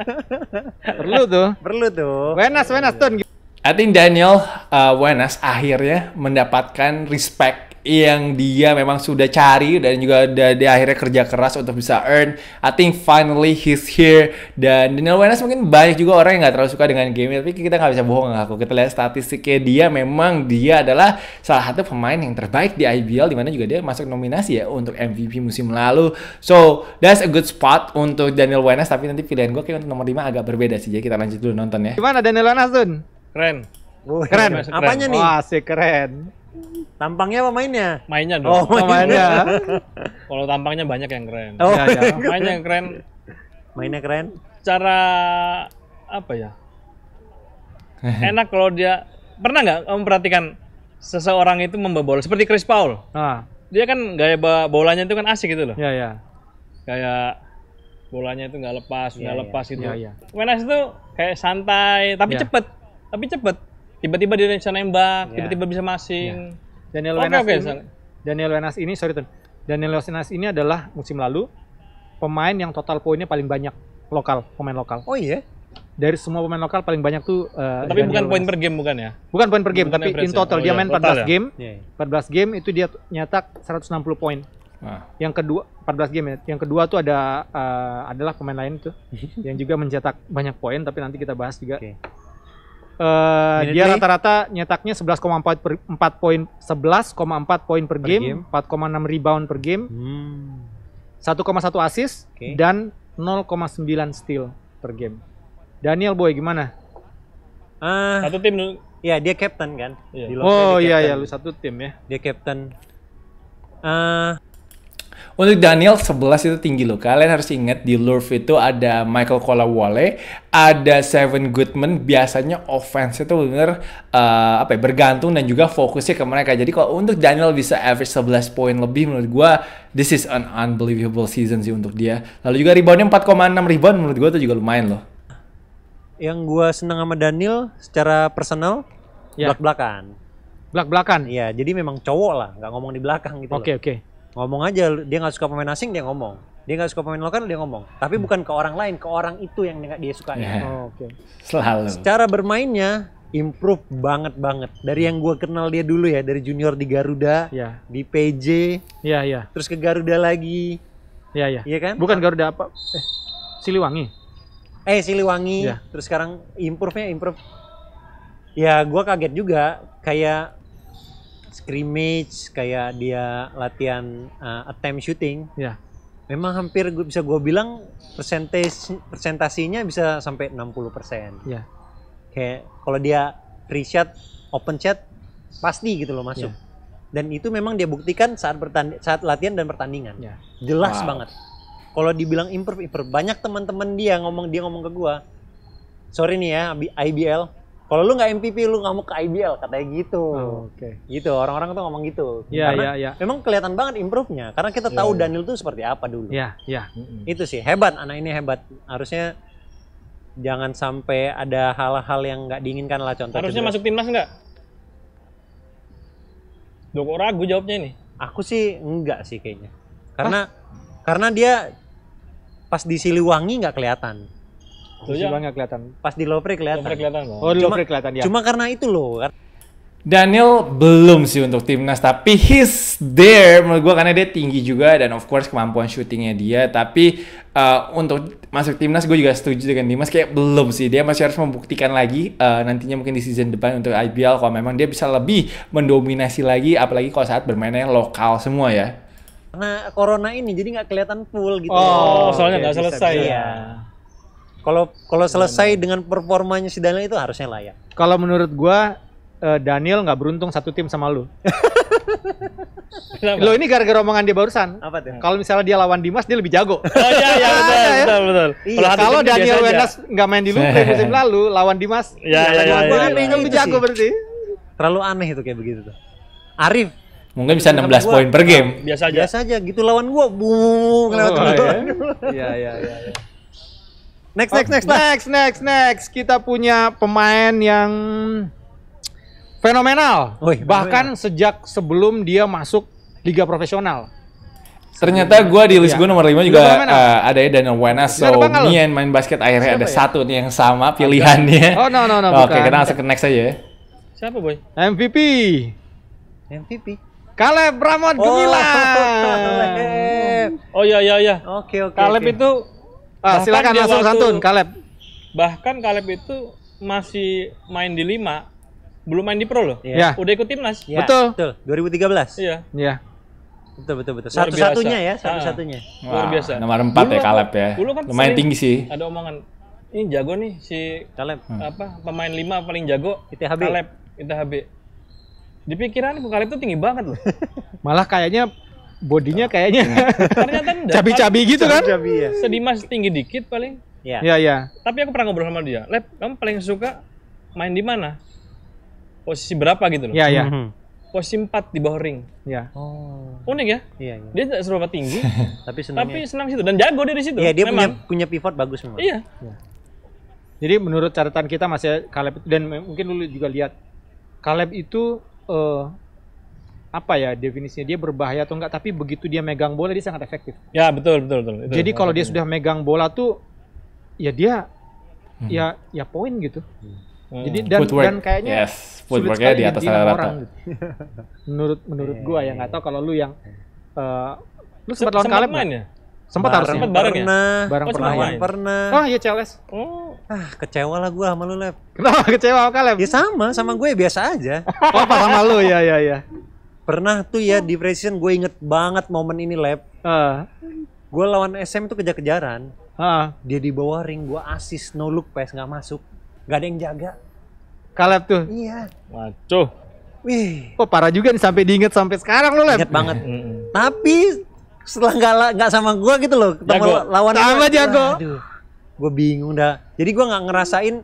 Perlu tuh. Perlu tuh. Wenas Wenas tuh. I think Daniel uh, Wenas akhirnya mendapatkan respect yang dia memang sudah cari dan juga dia, dia akhirnya kerja keras untuk bisa earn. I think finally he's here dan Daniel Wenas mungkin banyak juga orang yang nggak terlalu suka dengan game tapi kita nggak bisa bohong aku kita lihat statistiknya dia memang dia adalah salah satu pemain yang terbaik di IBL di mana juga dia masuk nominasi ya untuk MVP musim lalu. So that's a good spot untuk Daniel Wenas tapi nanti pilihan gue kayak untuk nomor 5 agak berbeda sih jadi ya, kita lanjut dulu nonton ya. Gimana Daniel Wenas Dun? Keren. Keren. keren. Apanya keren. nih? Wah, sih keren. Tampangnya apa mainnya? Mainnya dong. Oh, mainnya. Kalau tampangnya banyak yang keren. Oh, ya, ya. Mainnya yang keren. Mainnya keren. Cara apa ya? Enak kalau dia pernah nggak perhatikan seseorang itu membawa bola seperti Chris Paul. Ah. Dia kan gaya bolanya itu kan asik gitu loh. Iya, iya. Kayak bolanya itu nggak lepas, nggak ya. lepas gitu. itu. Ya ya. Mainnya itu kayak santai tapi ya. cepet, tapi cepet tiba-tiba dia bisa nembak, iya. tiba-tiba yeah. bisa masing. Yeah. Daniel okay, Wenas okay, ini, Daniel Wenas ini sorry tuh. Daniel Wenas ini adalah musim lalu pemain yang total poinnya paling banyak lokal, pemain lokal. Oh iya. Dari semua pemain lokal paling banyak tuh uh, Tapi Daniel bukan poin per game bukan ya? Bukan poin per game, bukan tapi in ya? total ya? oh, dia iya, main 14 ya? game. Yeah. Iya, iya. 14 game itu dia nyetak 160 poin. Nah. Yang kedua 14 game ya. Yang kedua tuh ada uh, adalah pemain lain tuh yang juga mencetak banyak poin tapi nanti kita bahas juga. Okay. Uh, dia rata-rata nyetaknya 11,4 per, 4 poin 11,4 poin per, per game, game. 4,6 rebound per game. Hmm. 1,1 assist okay. dan 0,9 steal per game. Daniel Boy gimana? Uh, satu tim Ya, dia captain kan? Yeah. Di oh iya iya lu satu tim ya. Dia captain. Uh, untuk Daniel 11 itu tinggi loh. Kalian harus ingat di Louvre itu ada Michael Colawale, ada Seven Goodman. Biasanya offense itu benar uh, eh, apa ya, bergantung dan juga fokusnya ke mereka. Jadi kalau untuk Daniel bisa average 11 poin lebih menurut gue, this is an unbelievable season sih untuk dia. Lalu juga reboundnya 4,6 rebound menurut gue itu juga lumayan loh. Yang gue seneng sama Daniel secara personal yeah. belak-belakan. Belak-belakan. Iya, jadi memang cowok lah, Gak ngomong di belakang gitu. Oke, okay, oke ngomong aja dia nggak suka pemain asing dia ngomong dia nggak suka pemain lokal dia ngomong tapi hmm. bukan ke orang lain ke orang itu yang dia suka yeah. Iya. oh, okay. selalu secara bermainnya improve banget banget dari yang gue kenal dia dulu ya dari junior di Garuda ya. di PJ ya ya terus ke Garuda lagi ya ya iya kan bukan Garuda apa eh Siliwangi eh Siliwangi yeah. terus sekarang improve nya improve ya gue kaget juga kayak scrimmage kayak dia latihan uh, attempt shooting ya yeah. memang hampir gue bisa gue bilang persentase persentasinya bisa sampai 60 persen yeah. kayak kalau dia free shot open shot pasti gitu loh masuk yeah. dan itu memang dia buktikan saat bertanding saat latihan dan pertandingan yeah. jelas wow. banget kalau dibilang improve improve banyak teman-teman dia ngomong dia ngomong ke gue sorry nih ya IBL kalau lu nggak MPP, lu nggak mau ke IBL, katanya gitu. Oh, Oke. Okay. Gitu, orang-orang tuh ngomong gitu. Iya, iya, iya. Memang kelihatan banget improve-nya, karena kita tahu yeah, iya. Daniel tuh seperti apa dulu. Iya, yeah, iya. Itu sih hebat, anak ini hebat. Harusnya jangan sampai ada hal-hal yang nggak diinginkan lah contohnya. Harusnya cedera. masuk timnas nggak? Duh, kok ragu jawabnya ini? Aku sih enggak sih kayaknya. Karena Hah? karena dia pas di Siliwangi nggak kelihatan. Festival nggak kelihatan. Pas di Lopre kelihatan. Lopre kelihatan. Oh, di Lopre kelihatan ya. Cuma karena itu loh. Kan. Daniel belum sih untuk timnas, tapi he's there menurut gue karena dia tinggi juga dan of course kemampuan syutingnya dia. Tapi uh, untuk masuk timnas gue juga setuju dengan Dimas kayak belum sih dia masih harus membuktikan lagi uh, nantinya mungkin di season depan untuk IPL kalau memang dia bisa lebih mendominasi lagi apalagi kalau saat bermainnya lokal semua ya. Karena corona ini jadi nggak kelihatan full gitu. Oh, soalnya nggak selesai ya. ya. Kalau kalau selesai dengan performanya si Daniel itu harusnya layak. Kalau menurut gua Daniel nggak beruntung satu tim sama lu. lo ini gara-gara omongan dia barusan. Apa tuh? Kalau misalnya dia lawan Dimas dia lebih jago. Oh iya iya betul, ya. betul betul. Iya. Kalau Daniel Wenas nggak main di Lupe musim lalu lawan Dimas, ya, ya, ya, ya, aneh, ya, lebih jago berarti. Terlalu aneh itu kayak begitu tuh. Arif Mungkin bisa 16 poin per game. Biasa aja. Biasa aja gitu lawan gua. Bung lewat oh, Iya iya iya. Oh. Next, next, next, next, next, next. Kita punya pemain yang fenomenal. Wih, Bahkan sejak sebelum dia masuk liga profesional. Ternyata gue di list gue iya. nomor 5 juga uh, ada Daniel Wena. So, me and main basket akhirnya Siapa ada ya? satu nih yang sama pilihannya. Oh, no, no, no. Oke, okay, kita langsung ke next aja ya. Siapa, Boy? MVP. MVP? Kaleb Ramon Gemilang. Oh, Oh, iya, iya, iya. Oke, okay, oke. Kaleb itu Ah, silakan langsung santun Kaleb. Bahkan Kaleb itu masih main di lima, belum main di pro loh. Iya. Ya. Udah ikut timnas. Yeah. Betul. Betul. 2013. Iya. Iya. Betul betul betul. Satu-satunya ya, ah. satu-satunya. Ah. Luar biasa. Nomor empat dulu ya kan- Kaleb ya. Dulu kan lumayan tinggi sih. Ada omongan ini jago nih si Kaleb. Hmm. Apa pemain lima paling jago ITHB. Kaleb ITHB. Di pikiran Kaleb tuh tinggi banget loh. Malah kayaknya bodinya kayaknya iya. ternyata Cabi-cabi gitu kan? Cabi ya. Sedimas tinggi dikit paling. Ya ya. ya Tapi aku pernah ngobrol sama dia. "Lep, kamu paling suka main di mana? Posisi berapa gitu loh?" Ya ya. Mm-hmm. Posisi 4 di bawah ring. Ya. Oh. Unik ya? Iya, ya. Dia tidak seberapa tinggi, tapi senang Tapi senang situ dan jago dia di situ. Iya, dia punya punya pivot bagus memang. Iya. Ya. Jadi menurut catatan kita masih Kaleb dan mungkin lu juga lihat Kaleb itu uh, apa ya definisinya dia berbahaya atau enggak tapi begitu dia megang bola dia sangat efektif ya betul betul betul, betul jadi kalau dia sudah megang bola tuh ya dia hmm. ya ya poin gitu hmm. jadi dan footwork. dan kayaknya yes. footworknya di ya, atas rata orang gitu. menurut menurut yeah. gua ya nggak tahu kalau lu yang uh, lu sempat lawan kalem ya sempat harus sempat bareng ya bareng pernah ya. pernah oh iya CLS oh ah kecewa lah gua sama lu lab kenapa kecewa sama kalem ya sama sama gue biasa aja apa oh, sama lu ya ya ya Pernah tuh ya di Precision gue inget banget momen ini lab. Uh. Gue lawan SM tuh kejar-kejaran. Uh. Dia di bawah ring, gue asis no look PS nggak masuk. nggak ada yang jaga. Kaleb tuh. Iya. Waduh. Wih. Kok parah juga nih sampai diinget sampai sekarang lo lab. Inget banget. Tapi setelah nggak nggak sama gue gitu loh ketemu jago. lawan sama jago. Aduh, gue bingung dah. Jadi gue nggak ngerasain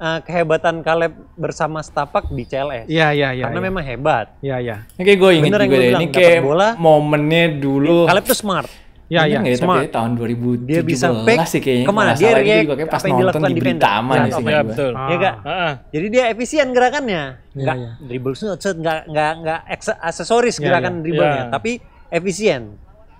uh, kehebatan Caleb bersama Stapak di CLS. Iya iya iya. Karena ya. memang hebat. Iya iya. Ini kayak gue inget juga deh. Ini kayak bola, momennya dulu. Eh, Caleb tuh smart. Iya iya. Ya, smart. Tapi tahun 2017 dia bisa pick, sih kayaknya. Kemana dia react? Juga kayak pas nonton di berita aman iya, ya, sih. Iya betul. Ah. Iya kak. Ah. Jadi dia efisien gerakannya. Enggak iya, iya. dribble shot, nggak nggak aksesoris gerakan dribblenya, tapi efisien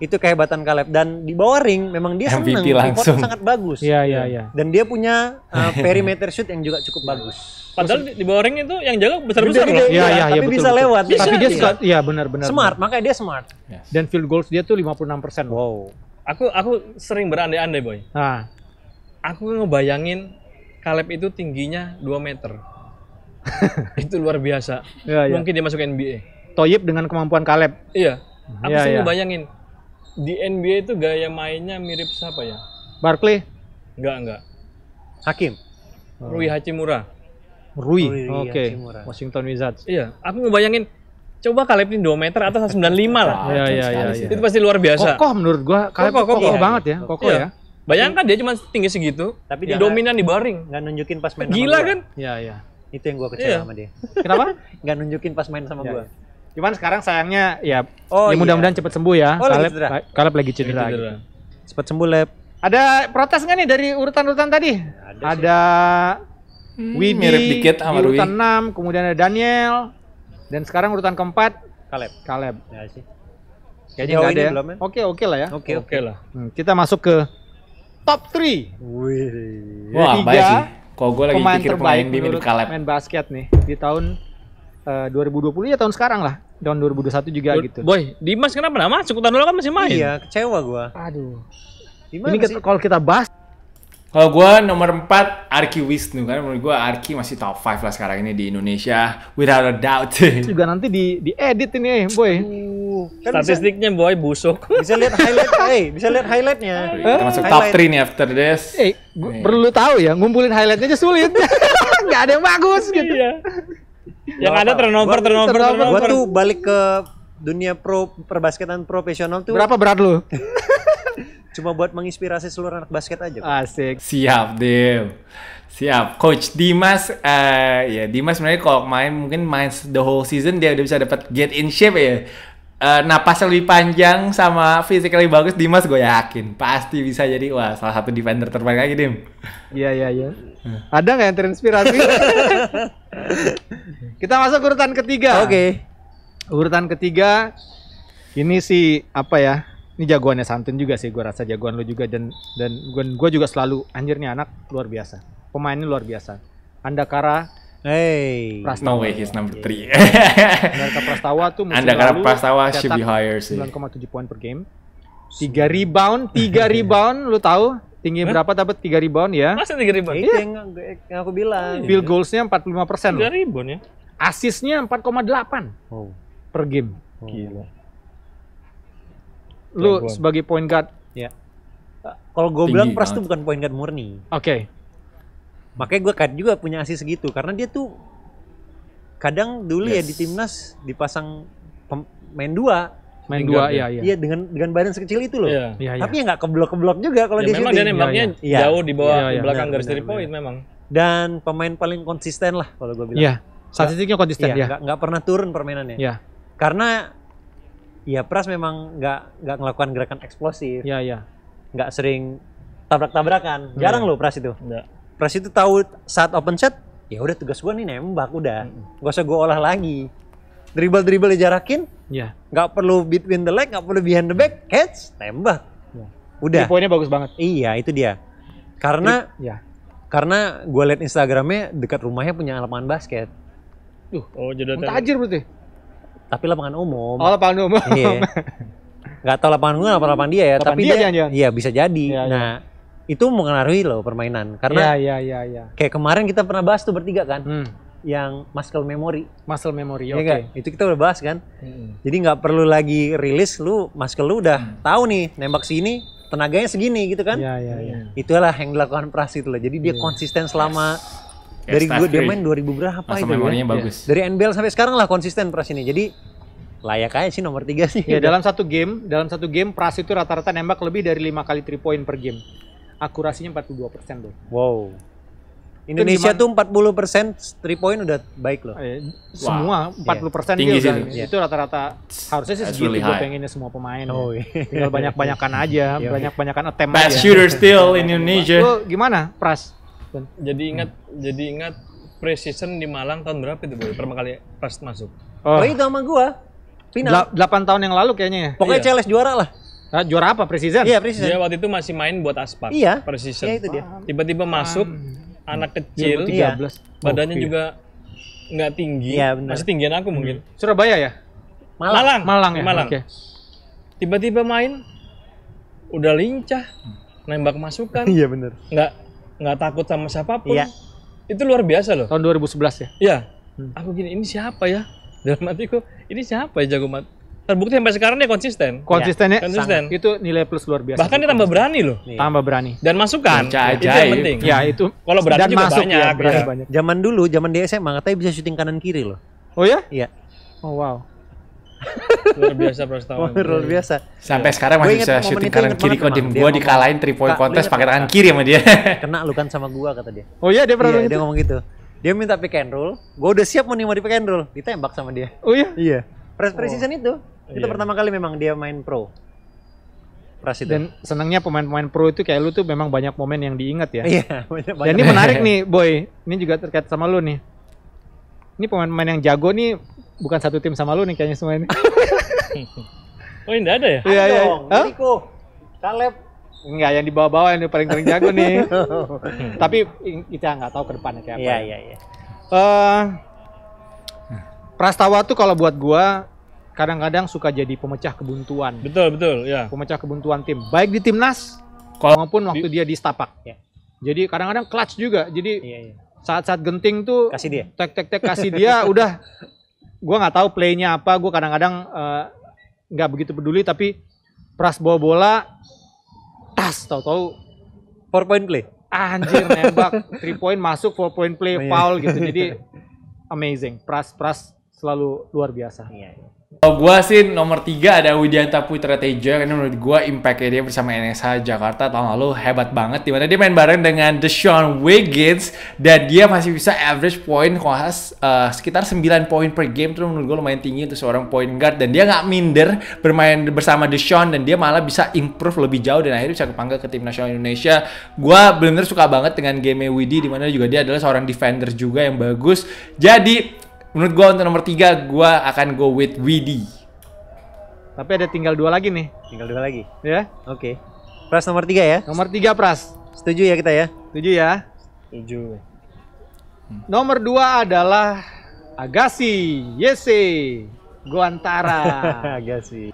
itu kehebatan Kaleb dan di bawah ring memang dia MVP senang langsung. sangat bagus. Iya iya iya. Dan dia punya uh, perimeter shoot yang juga cukup bagus. Padahal di, di bawah ring itu yang jaga besar-besar loh. ya, ya, Tapi betul, iya, bisa betul. lewat. Bisa, tapi dia suka ya benar benar. Smart, benar. makanya dia smart. Yes. Dan field goals dia tuh 56%. Wow. Aku aku sering berandai-andai, Boy. Nah. Aku ngebayangin Kaleb itu tingginya 2 meter. itu luar biasa. Ya, ya. Mungkin dia masuk NBA. Toyib dengan kemampuan Kaleb. Iya. iya. Aku ya, sering ya. ngebayangin di NBA itu gaya mainnya mirip siapa ya? Barkley? Enggak, enggak. Hakim. Oh. Rui Hachimura. Rui. Rui Oke. Okay. Washington Wizards. Iya, aku ngebayangin coba Caleb ini 2 meter atau 95 lah. Iya, iya, iya. iya. Itu pasti luar biasa. Kokoh menurut gua. Caleb kokoh, kokoh, kokoh iya, banget ya. Kokoh iya. ya. Bayangkan dia cuma tinggi segitu, tapi dia dominan di baring. Nggak nunjukin pas main. Gila kan? Iya, iya. Itu yang gua kecewa iya. sama dia. Kenapa? Nggak nunjukin pas main sama iya, gua. Iya. Cuman sekarang sayangnya ya, oh, ya iya. mudah-mudahan iya. cepat sembuh ya. Oh, Kaleb, lagi cedera. lagi cedera. Lagi gitu. cedera. Cepat sembuh, Lep. Ada protes nggak nih dari urutan-urutan tadi? Ada, ada hmm, mirip dikit sama di urutan enam, kemudian ada Daniel, dan sekarang urutan keempat Kaleb. Kaleb. Ya sih. Kayaknya nggak ada. Ya. Belum, ya? Oke, oke lah ya. Oke, oke, oke lah. Hmm, kita masuk ke top 3. Wih. Wah, Tiga, baik sih. Kok gue lagi pikir pemain pemain di Kaleb. Main basket nih di tahun eh, uh, 2020 ya tahun sekarang lah tahun 2021 juga Bo gitu. Boy, Dimas kenapa nama? masuk? Tahun lalu kan masih main. Iya, kecewa gua. Aduh. Dimas Ini kalau kita bahas kalau gue nomor 4 Arki Wisnu kan menurut gue Arki masih top 5 lah sekarang ini di Indonesia without a doubt. Juga nanti di di edit ini eh, boy. Uh, kan Statistiknya bisa, boy busuk. Bisa lihat highlight, hey, eh, bisa lihat highlightnya. Kita masuk highlight. top 3 nih after this. Eh, perlu tahu ya, ngumpulin highlightnya aja sulit. Gak ada yang bagus gitu. Iya yang ada turnover, turnover, turnover. Gua tuh balik ke dunia pro perbasketan profesional tuh. Berapa berat lu? Cuma buat menginspirasi seluruh anak basket aja. kok. Asik. Siap, Dim. Siap, Coach Dimas, uh, ya Dimas sebenarnya kalau main mungkin main the whole season dia udah bisa dapat get in shape ya uh, eh, napasnya lebih panjang sama fisiknya lebih bagus Dimas gue yakin pasti bisa jadi wah salah satu defender terbaik lagi Dim. Iya iya iya. Hmm. Ada nggak yang terinspirasi? Kita masuk ke urutan ketiga. Oke. Okay. Urutan ketiga ini si apa ya? Ini jagoannya santun juga sih, gue rasa jagoan lu juga dan dan gue juga selalu anjirnya anak luar biasa, pemainnya luar biasa. Anda Kara. Hey. Prastawa. No way, he's number three. Andarka iya, iya, iya. Prastawa tuh musim Andarka lalu Prastawa should be higher sih. 9,7 poin per game. 3 rebound, 3 rebound, lu tahu tinggi huh? berapa dapat 3 rebound ya? Masa 3 rebound? Itu yang, yang aku bilang. Field goals-nya 45 persen. 3 rebound ya? Asisnya 4,8 oh. per game. Oh. Gila. Lu sebagai point guard, ya. Kalau gue bilang Pras itu bukan point guard murni. Oke. Okay makanya gue kan juga punya asis segitu karena dia tuh kadang dulu yes. ya di timnas dipasang main dua main dua ya iya, iya iya dengan dengan badan sekecil itu loh yeah. Yeah, iya. tapi ya nggak keblok keblok juga kalau ya, di memang shooting. dia nembaknya yeah, iya. jauh di bawah yeah, yeah. belakang garis dari poin memang dan pemain paling konsisten lah kalau gue bilang yeah. statistiknya konsisten ya yeah, yeah. pernah turun permainannya yeah. karena ya Pras memang nggak nggak melakukan gerakan eksplosif yeah, yeah. nggak sering tabrak-tabrakan jarang yeah. loh Pras itu Nggak. Pras itu tahu saat open set, ya udah tugas gua nih nembak udah, mm-hmm. gak usah gue olah lagi. Dribble dribble dijarakin, yeah. nggak perlu between the leg, nggak perlu behind the back, catch, tembak, yeah. udah. Di poinnya bagus banget. Iya itu dia, karena yeah. karena gua liat Instagramnya dekat rumahnya punya lapangan basket. Duh, oh jadi tajir berarti. Tapi lapangan umum. Oh lapangan umum. Iya. Gak tau lapangan gue, apa lapangan dia ya. Lapangan tapi dia, dia, dia, iya bisa jadi. Iya, iya. nah itu mengaruhi loh permainan karena ya, ya, ya, ya. kayak kemarin kita pernah bahas tuh bertiga kan hmm. yang muscle memory muscle memory ya oke okay. kan? itu kita udah bahas kan hmm. jadi nggak perlu lagi rilis lu muscle lu udah hmm. tahu nih nembak sini tenaganya segini gitu kan ya, ya, ya. Hmm. itulah yang dilakukan Pras itu loh jadi dia ya. konsisten selama yes. Dari gue dia main 2000 berapa itu ya? iya. bagus. Dari NBL sampai sekarang lah konsisten Pras ini. Jadi layak aja sih nomor tiga sih. Ya dalam satu game, dalam satu game Pras itu rata-rata nembak lebih dari lima kali three point per game akurasinya 42% tuh. Wow. Indonesia tuh tuh 40 persen three point udah baik loh. Eh, semua iya. empat 40 persen yeah. Iya. itu rata-rata harusnya sih segitu really gue pengennya semua pemain. Oh, ya. yeah. Tinggal banyak-banyakan aja, banyak-banyakan attempt Best aja. Best shooter still in Indonesia. Lu gimana, Pras? Jadi ingat, jadi ingat preseason di Malang tahun berapa itu, Boy? Pertama kali Pras masuk. Oh, oh itu sama gua. Final. 8 tahun yang lalu kayaknya ya. Pokoknya iya. CLS juara lah. Ah, juara apa precision? Iya precision. Dia waktu itu masih main buat aspak. Iya. Precision. Iya itu dia. Tiba-tiba ah. masuk um, anak iya, kecil. Iya. Badannya oh, juga nggak tinggi. Iya Masih tinggian aku hmm. mungkin. Surabaya ya? Malang. Malang. Malang ya. Malang. Okay. Tiba-tiba main udah lincah nembak masukan. iya bener. Nggak nggak takut sama siapapun. Iya. Itu luar biasa loh. Tahun 2011 ya? Iya. Hmm. Aku gini ini siapa ya? Dalam hatiku ini siapa ya jago mat terbukti sampai sekarang dia konsisten. Ya, konsistennya konsisten. Sangat. Itu nilai plus luar biasa. Bahkan dia tambah berani loh. Iya. Tambah berani. Dan masukan. Iya, itu yang penting. Ya itu. Kalau berani Dan juga masuk, banyak. Ya, berani ya. banyak. Zaman dulu, zaman di SMA katanya bisa syuting kanan kiri loh. Oh ya? Iya. Oh wow. luar biasa prestasi. Oh, luar biasa. Sampai ya. sekarang masih bisa syuting kanan kiri kok tim gua dikalahin 3 point contest pakai tangan kiri sama dia. Kena lu kan sama gua kata dia. Oh iya dia pernah dia gitu? ngomong gitu. Dia minta pick and roll, gua udah siap mau di pick and roll, ditembak sama dia. Oh iya. Iya. Press precision oh. itu itu yeah. pertama kali memang dia main pro. presiden Dan senangnya pemain-pemain pro itu kayak lu tuh memang banyak momen yang diingat ya. Iya, banyak, Dan ini menarik nih, Boy. Ini juga terkait sama lu nih. Ini pemain-pemain yang jago nih bukan satu tim sama lu nih kayaknya semua ini. oh, ini ada ya? Iya, iya. iya. Riko, Caleb, Enggak, yang di bawah-bawah yang paling-paling jago nih. Tapi kita nggak tahu ke depannya kayak apa. Iya, ya. iya, iya. Uh, Prastawa tuh kalau buat gua kadang-kadang suka jadi pemecah kebuntuan. Betul, betul, ya. Pemecah kebuntuan tim, baik di timnas Kalo maupun waktu dia di Stapak. Ya. Jadi kadang-kadang clutch juga. Jadi saat-saat iya, iya. saat-saat genting tuh kasih dia. Tek tek tek kasih dia udah gua nggak tahu playnya apa, gua kadang-kadang eh, nggak uh, begitu peduli tapi pras bawa bola tas tau tau, four point play. Anjir nembak three point masuk four point play iya. foul gitu. Jadi amazing. Pras Pras selalu luar biasa. Iya, iya. Kalau gue sih nomor tiga ada Widianta Putra Tejo karena menurut gue impactnya dia bersama NSH Jakarta tahun lalu hebat banget dimana dia main bareng dengan Deshaun Wiggins dan dia masih bisa average point kalau uh, sekitar 9 poin per game itu menurut gue lumayan tinggi untuk seorang point guard dan dia gak minder bermain bersama Deshaun dan dia malah bisa improve lebih jauh dan akhirnya bisa kepanggil ke tim nasional Indonesia. Gue bener-bener suka banget dengan game Widi dimana juga dia adalah seorang defender juga yang bagus. Jadi menurut gue untuk nomor tiga gue akan go with Widi tapi ada tinggal dua lagi nih tinggal dua lagi ya oke okay. Pras nomor tiga ya nomor tiga Pras setuju ya kita ya setuju ya setuju nomor dua adalah Agassi Yese Guantara Agassi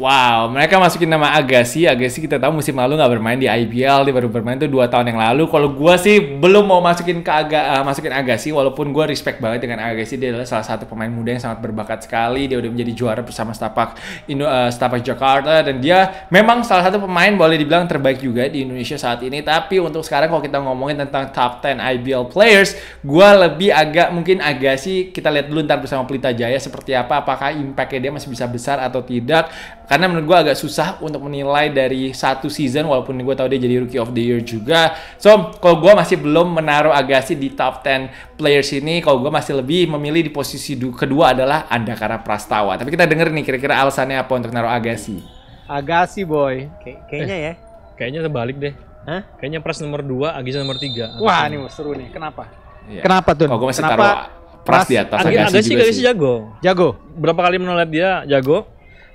Wow, mereka masukin nama Agassi. Agassi kita tahu musim lalu nggak bermain di IBL, dia baru bermain tuh dua tahun yang lalu. Kalau gue sih belum mau masukin ke Aga, uh, masukin Agassi, walaupun gue respect banget dengan Agassi. Dia adalah salah satu pemain muda yang sangat berbakat sekali. Dia udah menjadi juara bersama Stapak Indo, uh, eh, Stapak Jakarta dan dia memang salah satu pemain boleh dibilang terbaik juga di Indonesia saat ini. Tapi untuk sekarang kalau kita ngomongin tentang top 10 IBL players, gue lebih agak mungkin Agassi kita lihat dulu ntar bersama Pelita Jaya seperti apa, apakah impactnya dia masih bisa besar atau tidak karena menurut gue agak susah untuk menilai dari satu season walaupun gue tahu dia jadi rookie of the year juga so kalau gue masih belum menaruh agasi di top 10 players ini kalau gue masih lebih memilih di posisi kedua adalah anda karena Prastawa tapi kita denger nih kira-kira alasannya apa untuk naruh agasi agasi boy Kay kayaknya eh, ya kayaknya terbalik deh Hah? Kayaknya Pras nomor 2, Agisa nomor 3. Wah, ini seru nih. Kenapa? Iya. Kenapa tuh? Kalau gue masih taruh Pras di atas Agasi, Agasi, Agasi jago. Jago. Berapa kali menolak dia jago.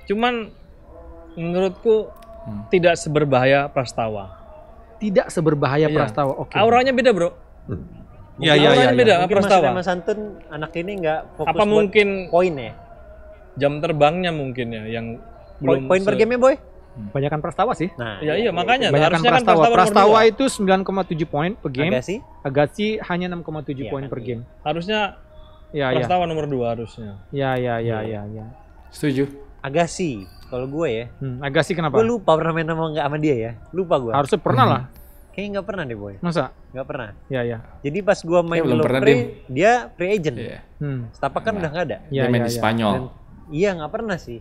Cuman menurutku hmm. tidak seberbahaya Prastawa. Tidak seberbahaya iya. Prastawa. Oke. Okay. Auranya beda, Bro. Hmm. Iya, iya, iya. Beda ya. Prastawa. Mas Santun anak ini nggak fokus Apa mungkin poin ya? Jam terbangnya mungkin ya yang poin, poin per game-nya, Boy. Hmm. Banyakan Prastawa sih. Nah, ya, iya, iya makanya iya. banyakan harusnya Prastawa. Kan Prastawa, Prastawa itu 9,7 poin per game. Agassi? Agassi hanya 6,7 ya, poin kan per iya. game. Harusnya ya, ya. Prastawa ya. nomor 2 harusnya. Ya, ya, ya, ya, ya. Setuju. Agassi kalau gue ya. Hmm, Agassi kenapa? Gue lupa pernah main sama nggak sama dia ya. Lupa gue. Harusnya pernah hmm. lah. Kayaknya nggak pernah deh boy. Masa? Nggak pernah. Iya iya. Jadi pas gue main belum pernah pre, dia, free agent. Yeah. Hmm. Setapak kan iya. udah nggak ada. Ya, dia main ya, di iya. Spanyol. Dan, iya nggak pernah sih.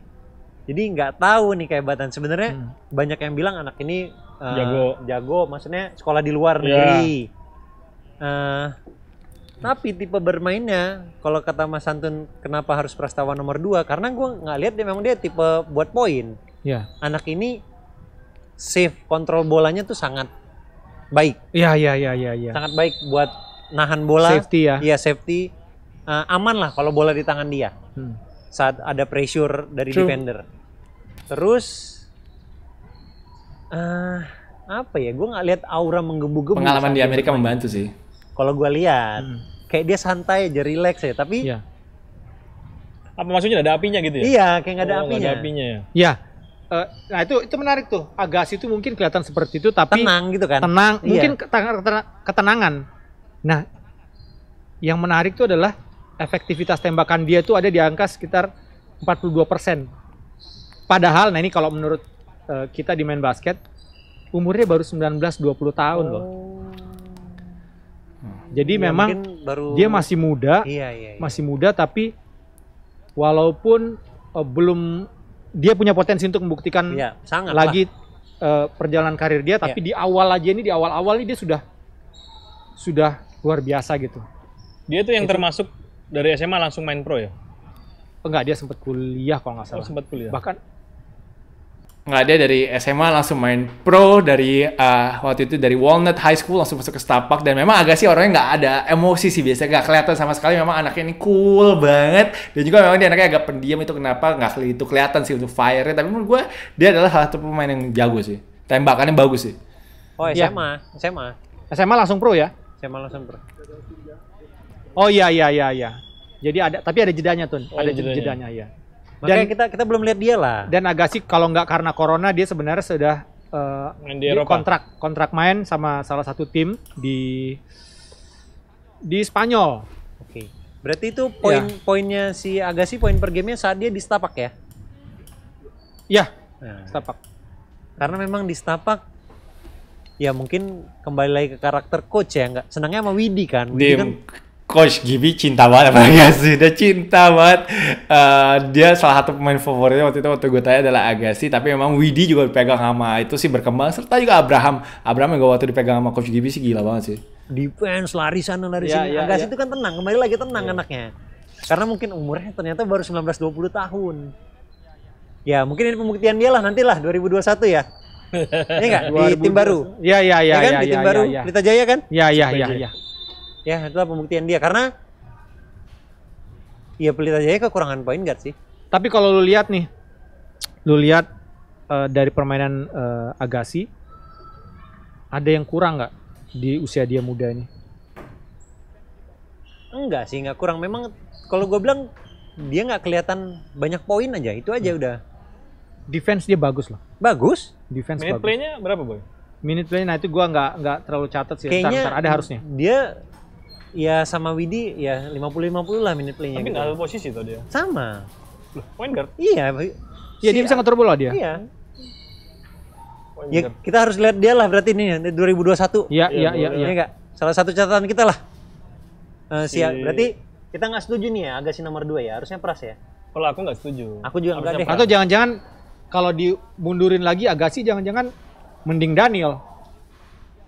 Jadi nggak tahu nih kehebatan. Sebenarnya hmm. banyak yang bilang anak ini uh, jago. Jago, maksudnya sekolah di luar yeah. negeri. Uh, tapi tipe bermainnya, kalau kata Mas Santun, kenapa harus Prastawa nomor dua? Karena gue nggak lihat dia memang dia tipe buat poin. Ya. Anak ini save kontrol bolanya tuh sangat baik. Iya iya iya iya. Ya. Sangat baik buat nahan bola. Safety ya. Iya safety. Uh, aman lah kalau bola di tangan dia. Hmm. Saat ada pressure dari True. defender. Terus uh, apa ya? Gue nggak lihat aura menggebu-gebu. Pengalaman di Amerika membantu sih kalau gue lihat, hmm. kayak dia santai aja, relax ya. Tapi ya. apa maksudnya ada apinya gitu ya? Iya, kayak nggak ada, oh, apinya. Gak ada apinya. Ya. Uh, nah itu itu menarik tuh. agas itu mungkin kelihatan seperti itu tapi tenang gitu kan. Tenang, iya. mungkin ketenangan. Nah, yang menarik tuh adalah efektivitas tembakan dia tuh ada di angka sekitar 42%. Padahal nah ini kalau menurut uh, kita di main basket umurnya baru 19 20 tahun oh. loh. Jadi ya, memang baru... dia masih muda, iya, iya, iya. masih muda tapi walaupun uh, belum dia punya potensi untuk membuktikan ya, sangat lagi uh, perjalanan karir dia, tapi ya. di awal aja ini di awal-awal ini dia sudah sudah luar biasa gitu. Dia tuh yang itu. termasuk dari SMA langsung main pro ya? Enggak, dia sempat kuliah kalau nggak salah. Oh, sempat kuliah. Bahkan nggak ada dari SMA langsung main pro dari uh, waktu itu dari Walnut High School langsung masuk ke Stapak dan memang agak sih orangnya nggak ada emosi sih biasanya nggak kelihatan sama sekali memang anaknya ini cool banget dan juga memang dia anaknya agak pendiam itu kenapa nggak itu kelihatan sih untuk fire tapi menurut gue dia adalah salah satu pemain yang jago sih tembakannya bagus sih oh SMA ya. SMA SMA langsung pro ya SMA langsung pro oh iya iya iya iya jadi ada tapi ada jedanya tuh oh, ada jedanya, jedanya ya Makanya dan kita kita belum lihat dia lah. Dan Agassi kalau nggak karena corona dia sebenarnya sudah uh, di kontrak kontrak main sama salah satu tim di di Spanyol. Oke. Okay. Berarti itu poin ya. poinnya si Agassi poin per gamenya saat dia di Stapak ya? Iya. Nah. Stapak. Karena memang di Stapak ya mungkin kembali lagi ke karakter coach ya nggak senangnya sama Widi kan Widi kan coach Gibi cinta banget sama iya. Agassi dia cinta banget uh, dia salah satu pemain favoritnya waktu itu waktu gue tanya adalah Agassi tapi memang Widi juga dipegang sama itu sih berkembang serta juga Abraham Abraham yang gue waktu dipegang sama coach Gibi sih gila banget sih defense lari sana lari yeah, sini yeah, Agassi yeah. itu kan tenang kembali lagi tenang yeah. anaknya karena mungkin umurnya ternyata baru 19-20 tahun ya mungkin ini pembuktian dia lah nantilah 2021 ya Iya enggak? Di tim baru. Iya iya iya. Ya kan ya, di tim ya, baru ya, ya. Pelita Jaya kan? Iya iya iya iya ya itulah pembuktian dia karena ya aja jaya kekurangan poin guard sih tapi kalau lu lihat nih lu lihat uh, dari permainan uh, Agassi ada yang kurang nggak di usia dia muda ini enggak sih nggak kurang memang kalau gue bilang dia nggak kelihatan banyak poin aja itu aja hmm. udah defense dia bagus loh bagus defense minute bagus. playnya berapa boy minute playnya nah itu gue nggak nggak terlalu catat sih Kayaknya ntar, ada harusnya dia ya sama Widi ya 50-50 lah minute play-nya. Tapi gitu. Tapi posisi tuh dia. Sama. Loh, point guard. Iya. Iya, si dia bisa ngatur bola dia. Iya. Ya, kita harus lihat dia lah berarti ini ya 2021. Iya, iya, iya. Iya enggak? Iya. Iya Salah satu catatan kita lah. Uh, si, Siap. berarti kita nggak setuju nih ya agak si nomor 2 ya, harusnya Pras ya. Kalau aku nggak setuju. Aku juga enggak deh. Atau jangan-jangan kalau dimundurin lagi agak sih jangan-jangan mending Daniel.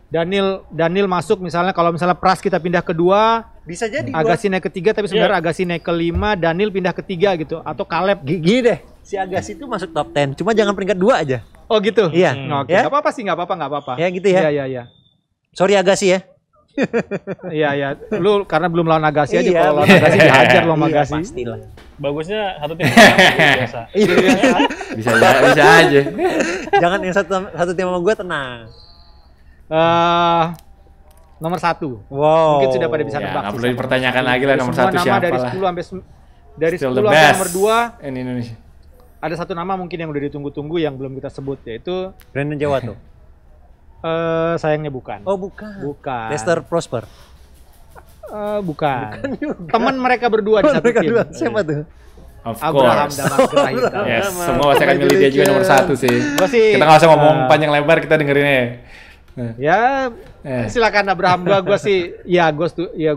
Daniel Daniel masuk misalnya kalau misalnya Pras kita pindah kedua bisa jadi Agassi buat... naik ketiga tapi sebenarnya yeah. Agassi naik kelima Daniel pindah ketiga gitu atau Kaleb gini deh si Agassi itu masuk top ten, cuma jangan peringkat dua aja oh gitu iya hmm. oke okay. Ya? yeah. apa-apa sih nggak apa-apa nggak apa-apa ya gitu ya Ya iya iya sorry Agassi ya Iya ya. lu karena belum lawan Agassi aja iya, kalau lawan iya. Agassi dihajar lo iya, Agassi. Iya, pastilah. Bagusnya satu tim gitu, biasa. bisa bisa aja. Jangan yang satu satu tim sama gue tenang uh, nomor satu. Wow. Mungkin sudah pada bisa ya, nebak. Nggak perlu dipertanyakan lagi lah nomor satu siapa dari 10 sampai dari Still 10 sampai nomor 2 in Indonesia. Ada satu nama mungkin yang udah ditunggu-tunggu yang belum kita sebut yaitu Brandon Jawa tuh. uh, sayangnya bukan. Oh, bukan. Bukan. Lester Prosper. Uh, bukan. bukan juga. Teman mereka berdua di satu mereka tim. Dua. Siapa tuh? Of Abraham course. Abraham Yes, semua pasti akan milih dia juga nomor satu sih. kita nggak usah ngomong uh, panjang lebar, kita dengerin ya. Eh. ya eh. silakan Abraham gua gua sih ya gua ya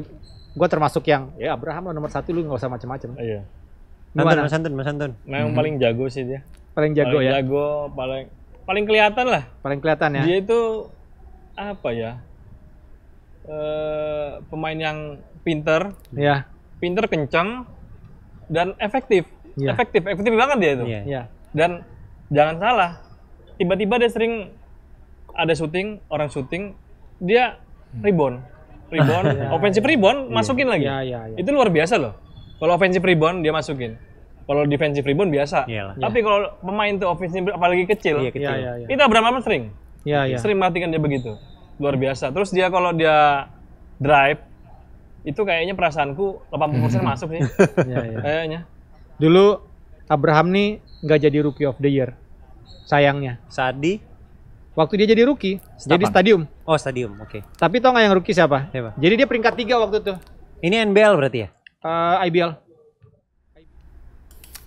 gua termasuk yang ya Abraham lo nomor satu lu nggak usah macam-macam iya Santun, Mas Santun, Mas Santun. Memang nah, hmm. paling jago sih dia. Paling jago paling ya. Jago, paling paling kelihatan lah. Paling kelihatan ya. Dia itu apa ya? Eh pemain yang pinter, ya pinter kencang dan efektif, yeah. efektif, efektif banget dia itu. Yeah. Yeah. Dan jangan salah, tiba-tiba dia sering ada syuting orang syuting dia rebound hmm. rebound ya, ya, offensive ya. rebound iya. masukin lagi itu luar biasa loh kalau offensive rebound dia masukin kalau defensive rebound biasa. Yalah. Tapi ya. kalau pemain tuh offensive apalagi kecil, kita kecil. Ya, ya, ya. itu berapa sering. Ya, ya. Sering matikan dia begitu. Luar biasa. Terus dia kalau dia drive itu kayaknya perasaanku 80% masuk nih, Kayaknya. Dulu Abraham nih nggak jadi rookie of the year. Sayangnya. Sadi Waktu dia jadi rookie, Stapan. jadi stadium. Oh, stadium. Oke. Okay. Tapi tau nggak yang rookie siapa? siapa? Jadi dia peringkat tiga waktu itu. Ini NBL berarti ya? Uh, eh, IBL.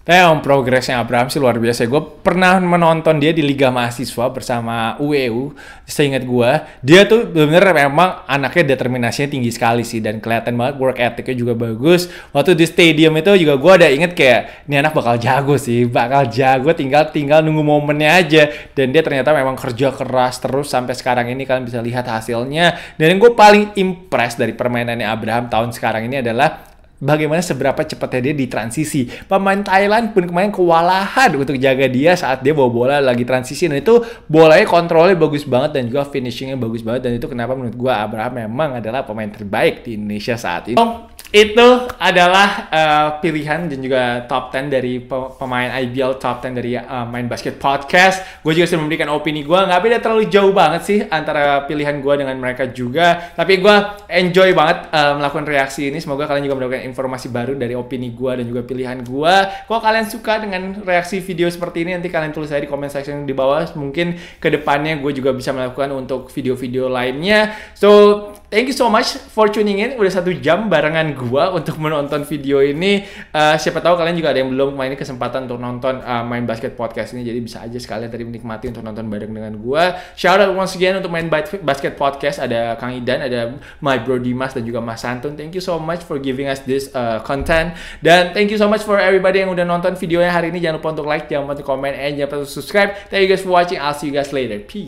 Damn, progresnya Abraham sih luar biasa. Gue pernah menonton dia di Liga Mahasiswa bersama UEU. E seingat gue, dia tuh bener-bener memang anaknya determinasinya tinggi sekali sih. Dan kelihatan banget work ethicnya juga bagus. Waktu di stadium itu juga gue ada inget kayak, ini anak bakal jago sih. Bakal jago, tinggal-tinggal nunggu momennya aja. Dan dia ternyata memang kerja keras terus sampai sekarang ini kalian bisa lihat hasilnya. Dan yang gue paling impress dari permainannya Abraham tahun sekarang ini adalah bagaimana seberapa cepatnya dia di transisi. Pemain Thailand pun kemarin kewalahan untuk jaga dia saat dia bawa bola lagi transisi dan itu bolanya kontrolnya bagus banget dan juga finishingnya bagus banget dan itu kenapa menurut gue Abraham memang adalah pemain terbaik di Indonesia saat ini itu adalah uh, pilihan dan juga top 10 dari pemain IBL top 10 dari uh, Main Basket Podcast. Gue juga sudah memberikan opini gue, nggak beda terlalu jauh banget sih antara pilihan gue dengan mereka juga. Tapi gue enjoy banget uh, melakukan reaksi ini. Semoga kalian juga mendapatkan informasi baru dari opini gue dan juga pilihan gue. Kalau kalian suka dengan reaksi video seperti ini, nanti kalian tulis aja di comment section di bawah. Mungkin kedepannya gue juga bisa melakukan untuk video-video lainnya. So, thank you so much for tuning in. Udah satu jam barengan gua untuk menonton video ini. Uh, siapa tahu kalian juga ada yang belum main kesempatan untuk nonton uh, main basket podcast ini. Jadi bisa aja sekalian tadi menikmati untuk nonton bareng dengan gua. Shout out once again untuk main basket podcast ada Kang Idan, ada my bro Dimas dan juga Mas Santun. Thank you so much for giving us this uh, content dan thank you so much for everybody yang udah nonton videonya hari ini. Jangan lupa untuk like, jangan lupa untuk comment, and jangan lupa untuk subscribe. Thank you guys for watching. I'll see you guys later. Peace.